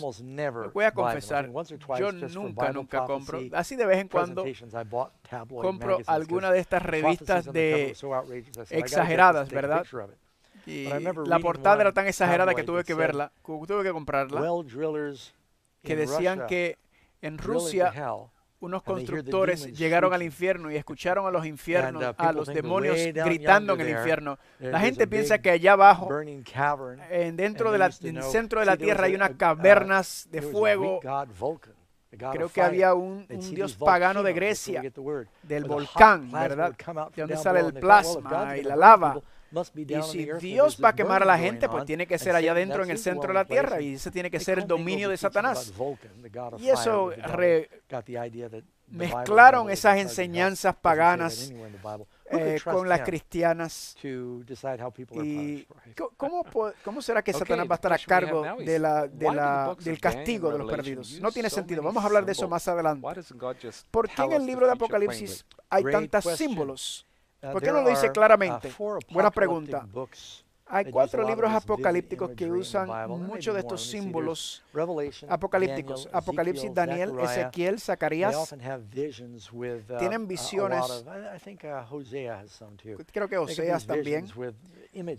voy a confesar, yo nunca, nunca compro, así de vez en cuando, compro alguna de estas revistas de exageradas, ¿verdad? Y la portada era tan exagerada que tuve que verla, tuve que comprarla, que decían que en Rusia unos constructores llegaron al infierno y escucharon a los infiernos, a los demonios gritando en el infierno. La gente piensa que allá abajo, en dentro centro de la tierra, hay unas cavernas de fuego. Creo que había un, un, dios pagano de Grecia, del volcán, ¿verdad? De donde sale el plasma y la lava. Y si Dios va a quemar a la gente, pues tiene que ser allá adentro en el centro de la tierra y ese tiene que ser el dominio de Satanás. Y eso mezclaron esas enseñanzas paganas eh, con las cristianas. cómo, será que Satanás va a estar a cargo del castigo de los perdidos? No tiene sentido. Vamos a hablar de eso más adelante. ¿Por qué en el libro de Apocalipsis hay tantos símbolos? Uh, ¿Por qué no lo dice uh, claramente? Buena pregunta. Hay cuatro libros apocalípticos que usan muchos de estos símbolos apocalípticos. Apocalipsis, Daniel, Ezequiel, Zacarías. Uh, tienen visiones. Creo que Oseas también.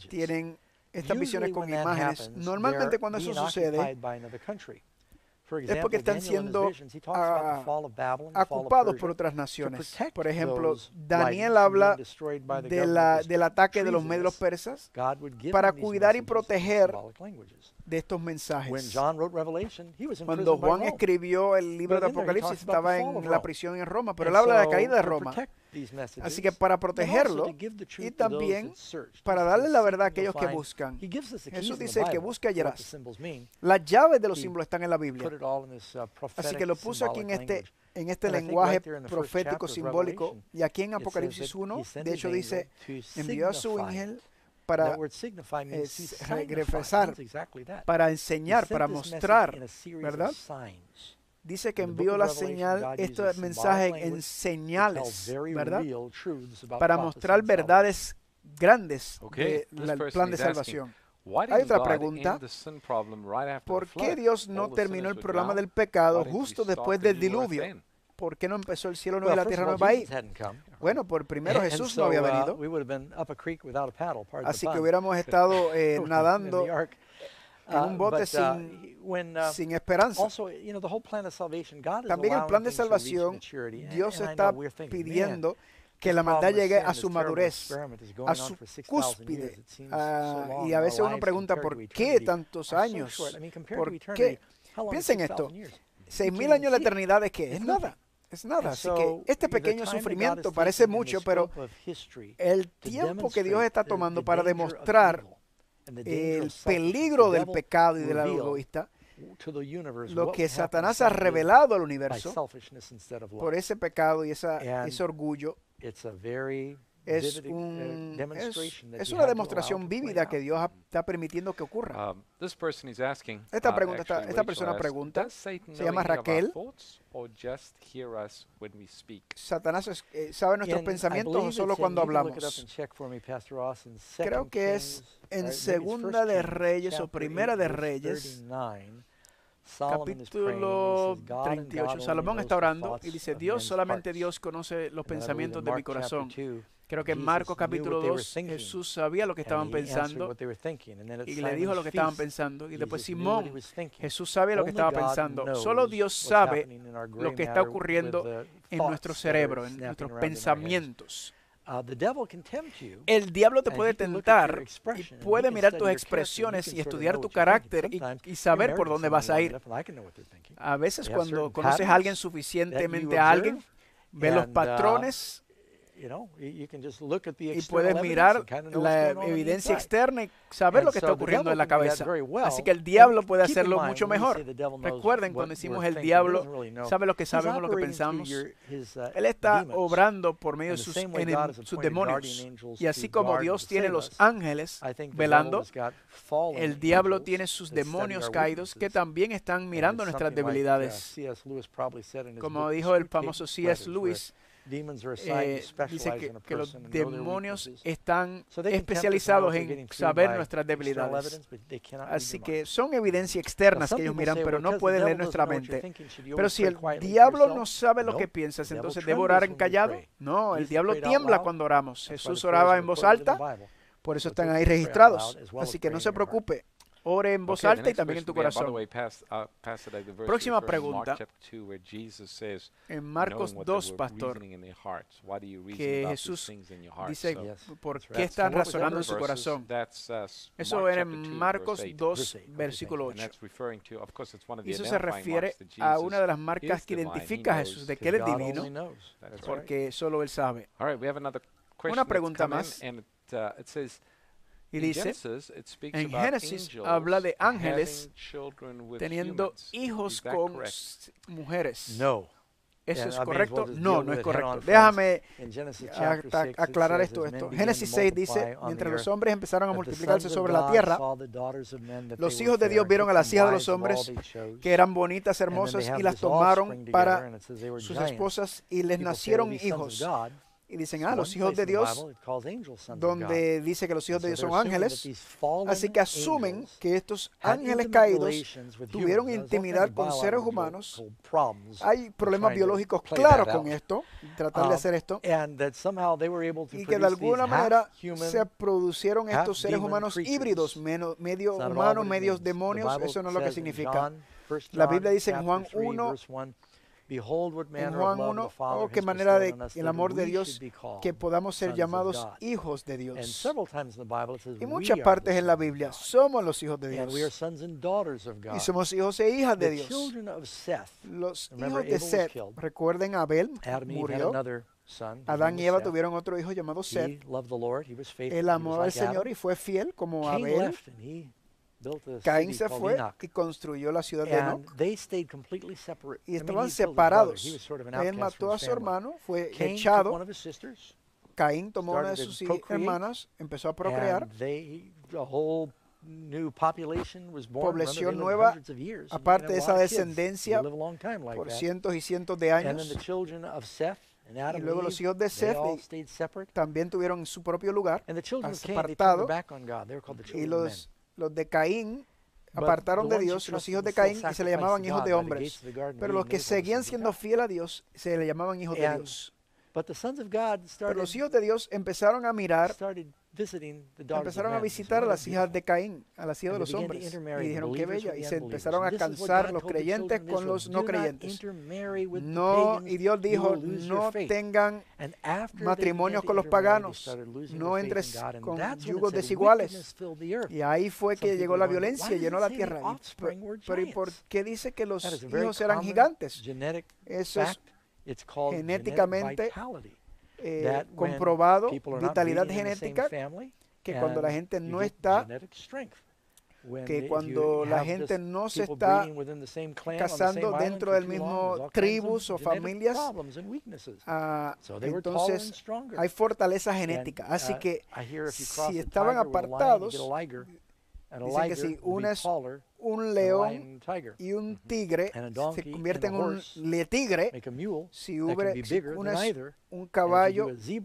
Tienen estas visiones con imágenes. Normalmente cuando eso sucede, es porque están siendo ah, ocupados por otras naciones. Por ejemplo, Daniel habla de del ataque de los medios persas para cuidar y proteger de estos mensajes. Cuando Juan escribió el libro de Apocalipsis estaba en la prisión en Roma, pero él habla de la caída de Roma. Así que para protegerlo y también para darle la verdad a aquellos que buscan. Jesús dice, que busca hallarás. Las llaves de los símbolos están en la Biblia. Uh, Así que lo puso aquí en este, en este lenguaje profético simbólico. Y aquí en Apocalipsis 1, de hecho dice, envió a su ángel para regresar, para enseñar, para mostrar, ¿verdad? Dice que envió la señal, este mensaje en señales, ¿verdad? Para mostrar verdades grandes del plan de salvación. Hay otra pregunta. ¿Por qué Dios no terminó el problema del pecado justo después del diluvio? ¿Por qué no empezó el cielo nuevo y la tierra nueva ahí? Bueno, por primero Jesús no había uh, venido. Así que hubiéramos estado eh, nadando en un uh, bote uh, sin, esperanza. También el plan de salvación, Dios está pidiendo que la maldad llegue a su madurez, a su cúspide. Ah, y a veces uno pregunta, ¿por qué tantos años? ¿Por qué? Piensen esto. Seis años de la eternidad es que es nada nada. Así que este pequeño sufrimiento parece mucho, pero el tiempo que Dios está tomando para demostrar el peligro del pecado y de la egoísta, lo que Satanás ha revelado al universo por ese pecado y esa, ese orgullo es, eh, es, una demostración vívida que Dios está permitiendo que ocurra. Um, esta, uh, pregunta, esta, esta persona pregunta, se llama Raquel. Satanás eh, sabe nuestros pensamientos o solo cuando hablamos. Creo que es en Segunda de Reyes o Primera de Reyes capítulo 38. Salomón está orando y dice, Dios, solamente Dios conoce los pensamientos de mi corazón. Creo que en Marcos capítulo 2 Jesús sabía lo que estaban pensando y le dijo lo que estaban pensando. Y después Simón, Jesús sabía lo que estaba pensando. Solo Dios sabe lo que está ocurriendo en nuestro cerebro, en nuestros pensamientos. Uh, El diablo te puede tentar y puede mirar tus expresiones y estudiar tu carácter y, y, saber por dónde vas a ir. A veces cuando conoces a alguien suficientemente a alguien, ves los patrones uh, y puedes mirar la evidencia externa y saber lo que está ocurriendo en la cabeza. Así que el diablo puede hacerlo mucho mejor. Recuerden cuando decimos el diablo, sabe lo que sabemos, lo que pensamos. Uh, Él está obrando por medio de sus, sus demonios. Y así como Dios tiene los ángeles velando, el diablo tiene sus demonios caídos que también están mirando nuestras debilidades. Como dijo el famoso C.S. Lewis, eh, dice que, los demonios están especializados en saber nuestras debilidades. Así que son evidencias externas que ellos miran, pero no pueden leer nuestra mente. Pero si el diablo no sabe lo que piensas, entonces debo orar en callado. No, el diablo tiembla cuando oramos. Jesús oraba en voz alta, por eso están ahí registrados. Así que no se preocupe, Ore en voz alta y también en tu corazón. Uh, Próxima pregunta. En Marcos 2, pastor, que Jesús dice, ¿por qué están razonando en su corazón? Uh, eso era en Marcos 2, versículo 8. Y eso se refiere a una de las marcas que identifica a Jesús, de que él es divino, porque solo él sabe. Una pregunta más. Y dice, en Génesis habla de ángeles teniendo hijos con mujeres. No. ¿Eso es correcto? No, no es correcto. Déjame aclarar esto. esto. Génesis 6 dice, mientras los hombres empezaron a multiplicarse sobre la tierra, los hijos de Dios vieron a las hijas de los hombres que eran bonitas, hermosas, y las tomaron para sus esposas y les nacieron hijos y dicen, ah, los hijos de Dios, donde dice que los hijos de Dios son ángeles, así que asumen que estos ángeles caídos tuvieron intimidad con seres humanos. Hay problemas biológicos claros con esto, tratar de um, hacer esto, y que de alguna manera se producieron estos seres humanos híbridos, medio humanos, medios demonios, eso no es lo que significa. La Biblia dice en Juan 1, en Juan 1, oh, qué manera de el amor de Dios que podamos ser llamados hijos de Dios. Y muchas partes en la Biblia somos los hijos de Dios. Y somos hijos e hijas de Dios. Los hijos de Seth, recuerden a Abel, murió. Adán y Eva tuvieron otro hijo llamado Seth. Él amó al Señor y fue fiel como Abel. Caín se fue y construyó la ciudad de Enoch. Y estaban separados. Caín mató a su hermano, fue echado. Caín tomó una de sus hermanas, empezó a procrear. Población nueva, aparte de esa descendencia, por cientos y cientos de años. Y luego los hijos de Seth también tuvieron su propio lugar, apartado, Y los los de Caín apartaron de Dios, los hijos de Caín, y se le llamaban hijos de hombres. Pero los que seguían siendo fiel a Dios, se le llamaban hijos de Dios. Pero los hijos de Dios empezaron a mirar Empezaron a visitar a las hijas de Caín, a las hijas de los hombres, y dijeron qué bella, y se empezaron a cansar los creyentes con los no creyentes. No, y Dios dijo, no tengan matrimonios con los paganos, no entres con yugos desiguales. Y ahí fue que llegó la violencia, y llenó la tierra. Pero, pero ¿y por qué dice que los hijos eran gigantes? Eso es genéticamente eh, comprobado vitalidad genética, que cuando la gente no está, que cuando la gente no se está casando dentro del mismo tribus o familias, ah, entonces hay fortaleza genética. Uh, Así que si estaban apartados, dicen que si una es un león y un mm-hmm. tigre se convierte en un le tigre si hubre un caballo si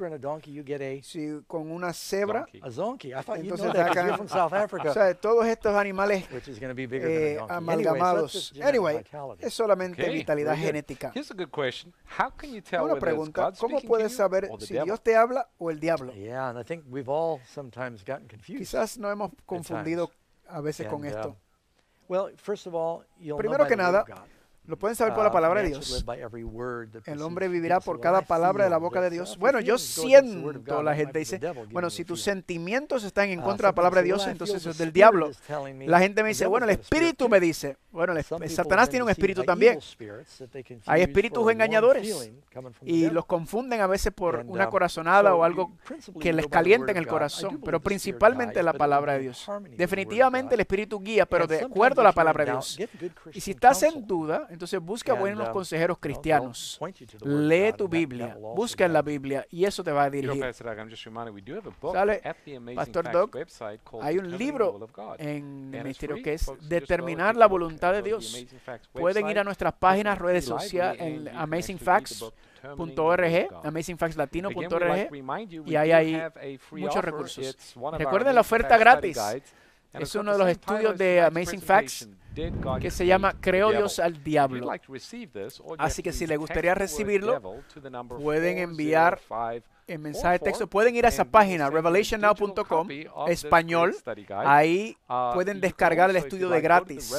con una cebra entonces acá, o sea, todos estos animales eh, amalgamados anyway es solamente vitalidad genética una pregunta ¿cómo puedes saber si Dios te habla o el diablo? quizás no hemos confundido a veces con um, esto Well, first of all, you'll Primero know by que the nada, word of God. Lo pueden saber por la ah, palabra de Dios. El hombre vivirá por cada palabra de la boca de Dios. Bueno, yo siento, la gente dice, bueno, si tus sentimientos están en ah, contra de la palabra de Dios, entonces es del diablo. La gente me dice, bueno, el espíritu me dice. Bueno, Satanás tiene un espíritu también. Hay espíritus engañadores y los confunden a veces por una um, corazonada o algo que les caliente en el corazón, pero principalmente la palabra de Dios. Definitivamente el espíritu guía, pero de acuerdo a la palabra de Dios. Y si estás en duda, entonces busca buenos um, consejeros cristianos. Lee tu Biblia, busca en la Biblia y eso te va a dirigir. ¿Sale? Pastor Doc, hay un libro en el ministerio que es Determinar la voluntad de Dios. Pueden ir a nuestras páginas, redes sociales, en Amazing amazingfacts.org, amazingfactslatino.org, y ahí muchos recursos. Recuerden la oferta gratis. Es uno de los estudios de Amazing Facts que se llama Creo Dios al Diablo. Así que si le gustaría recibirlo, pueden enviar en mensaje de texto. Pueden ir a esa página, revelationnow.com, español. Ahí uh, pueden descargar el estudio de gratis.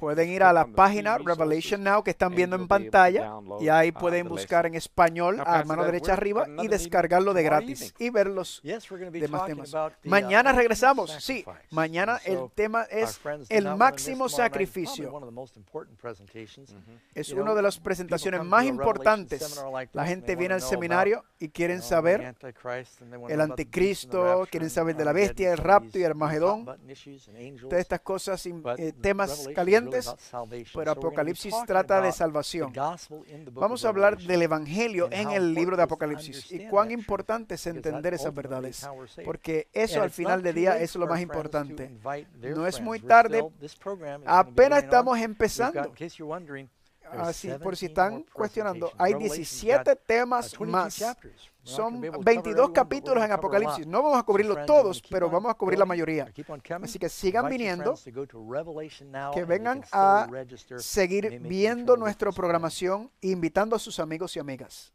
Pueden ir a la página Revelation Now que están viendo en pantalla y ahí uh, pueden buscar en español a mano derecha arriba y descargarlo de gratis y ver los demás temas. Uh, mañana regresamos. Sí, mañana el tema es el máximo sacrificio. Es una de las presentaciones más importantes. La gente viene al seminario y quieren saber el anticristo, quieren saber de la bestia, el rapto y el Armagedón, todas estas cosas, eh, temas calientes, pero Apocalipsis trata de salvación. Vamos a hablar del Evangelio en el libro de Apocalipsis y cuán importante es entender esas verdades, porque eso al final del día es lo más importante. No es muy tarde, apenas estamos empezando por si están cuestionando, hay 17 temas más. Son 22 capítulos en Apocalipsis. No vamos a cubrirlos todos, pero vamos a cubrir la mayoría. Así que sigan viniendo, que vengan a seguir viendo nuestra programación, invitando a sus amigos y amigas.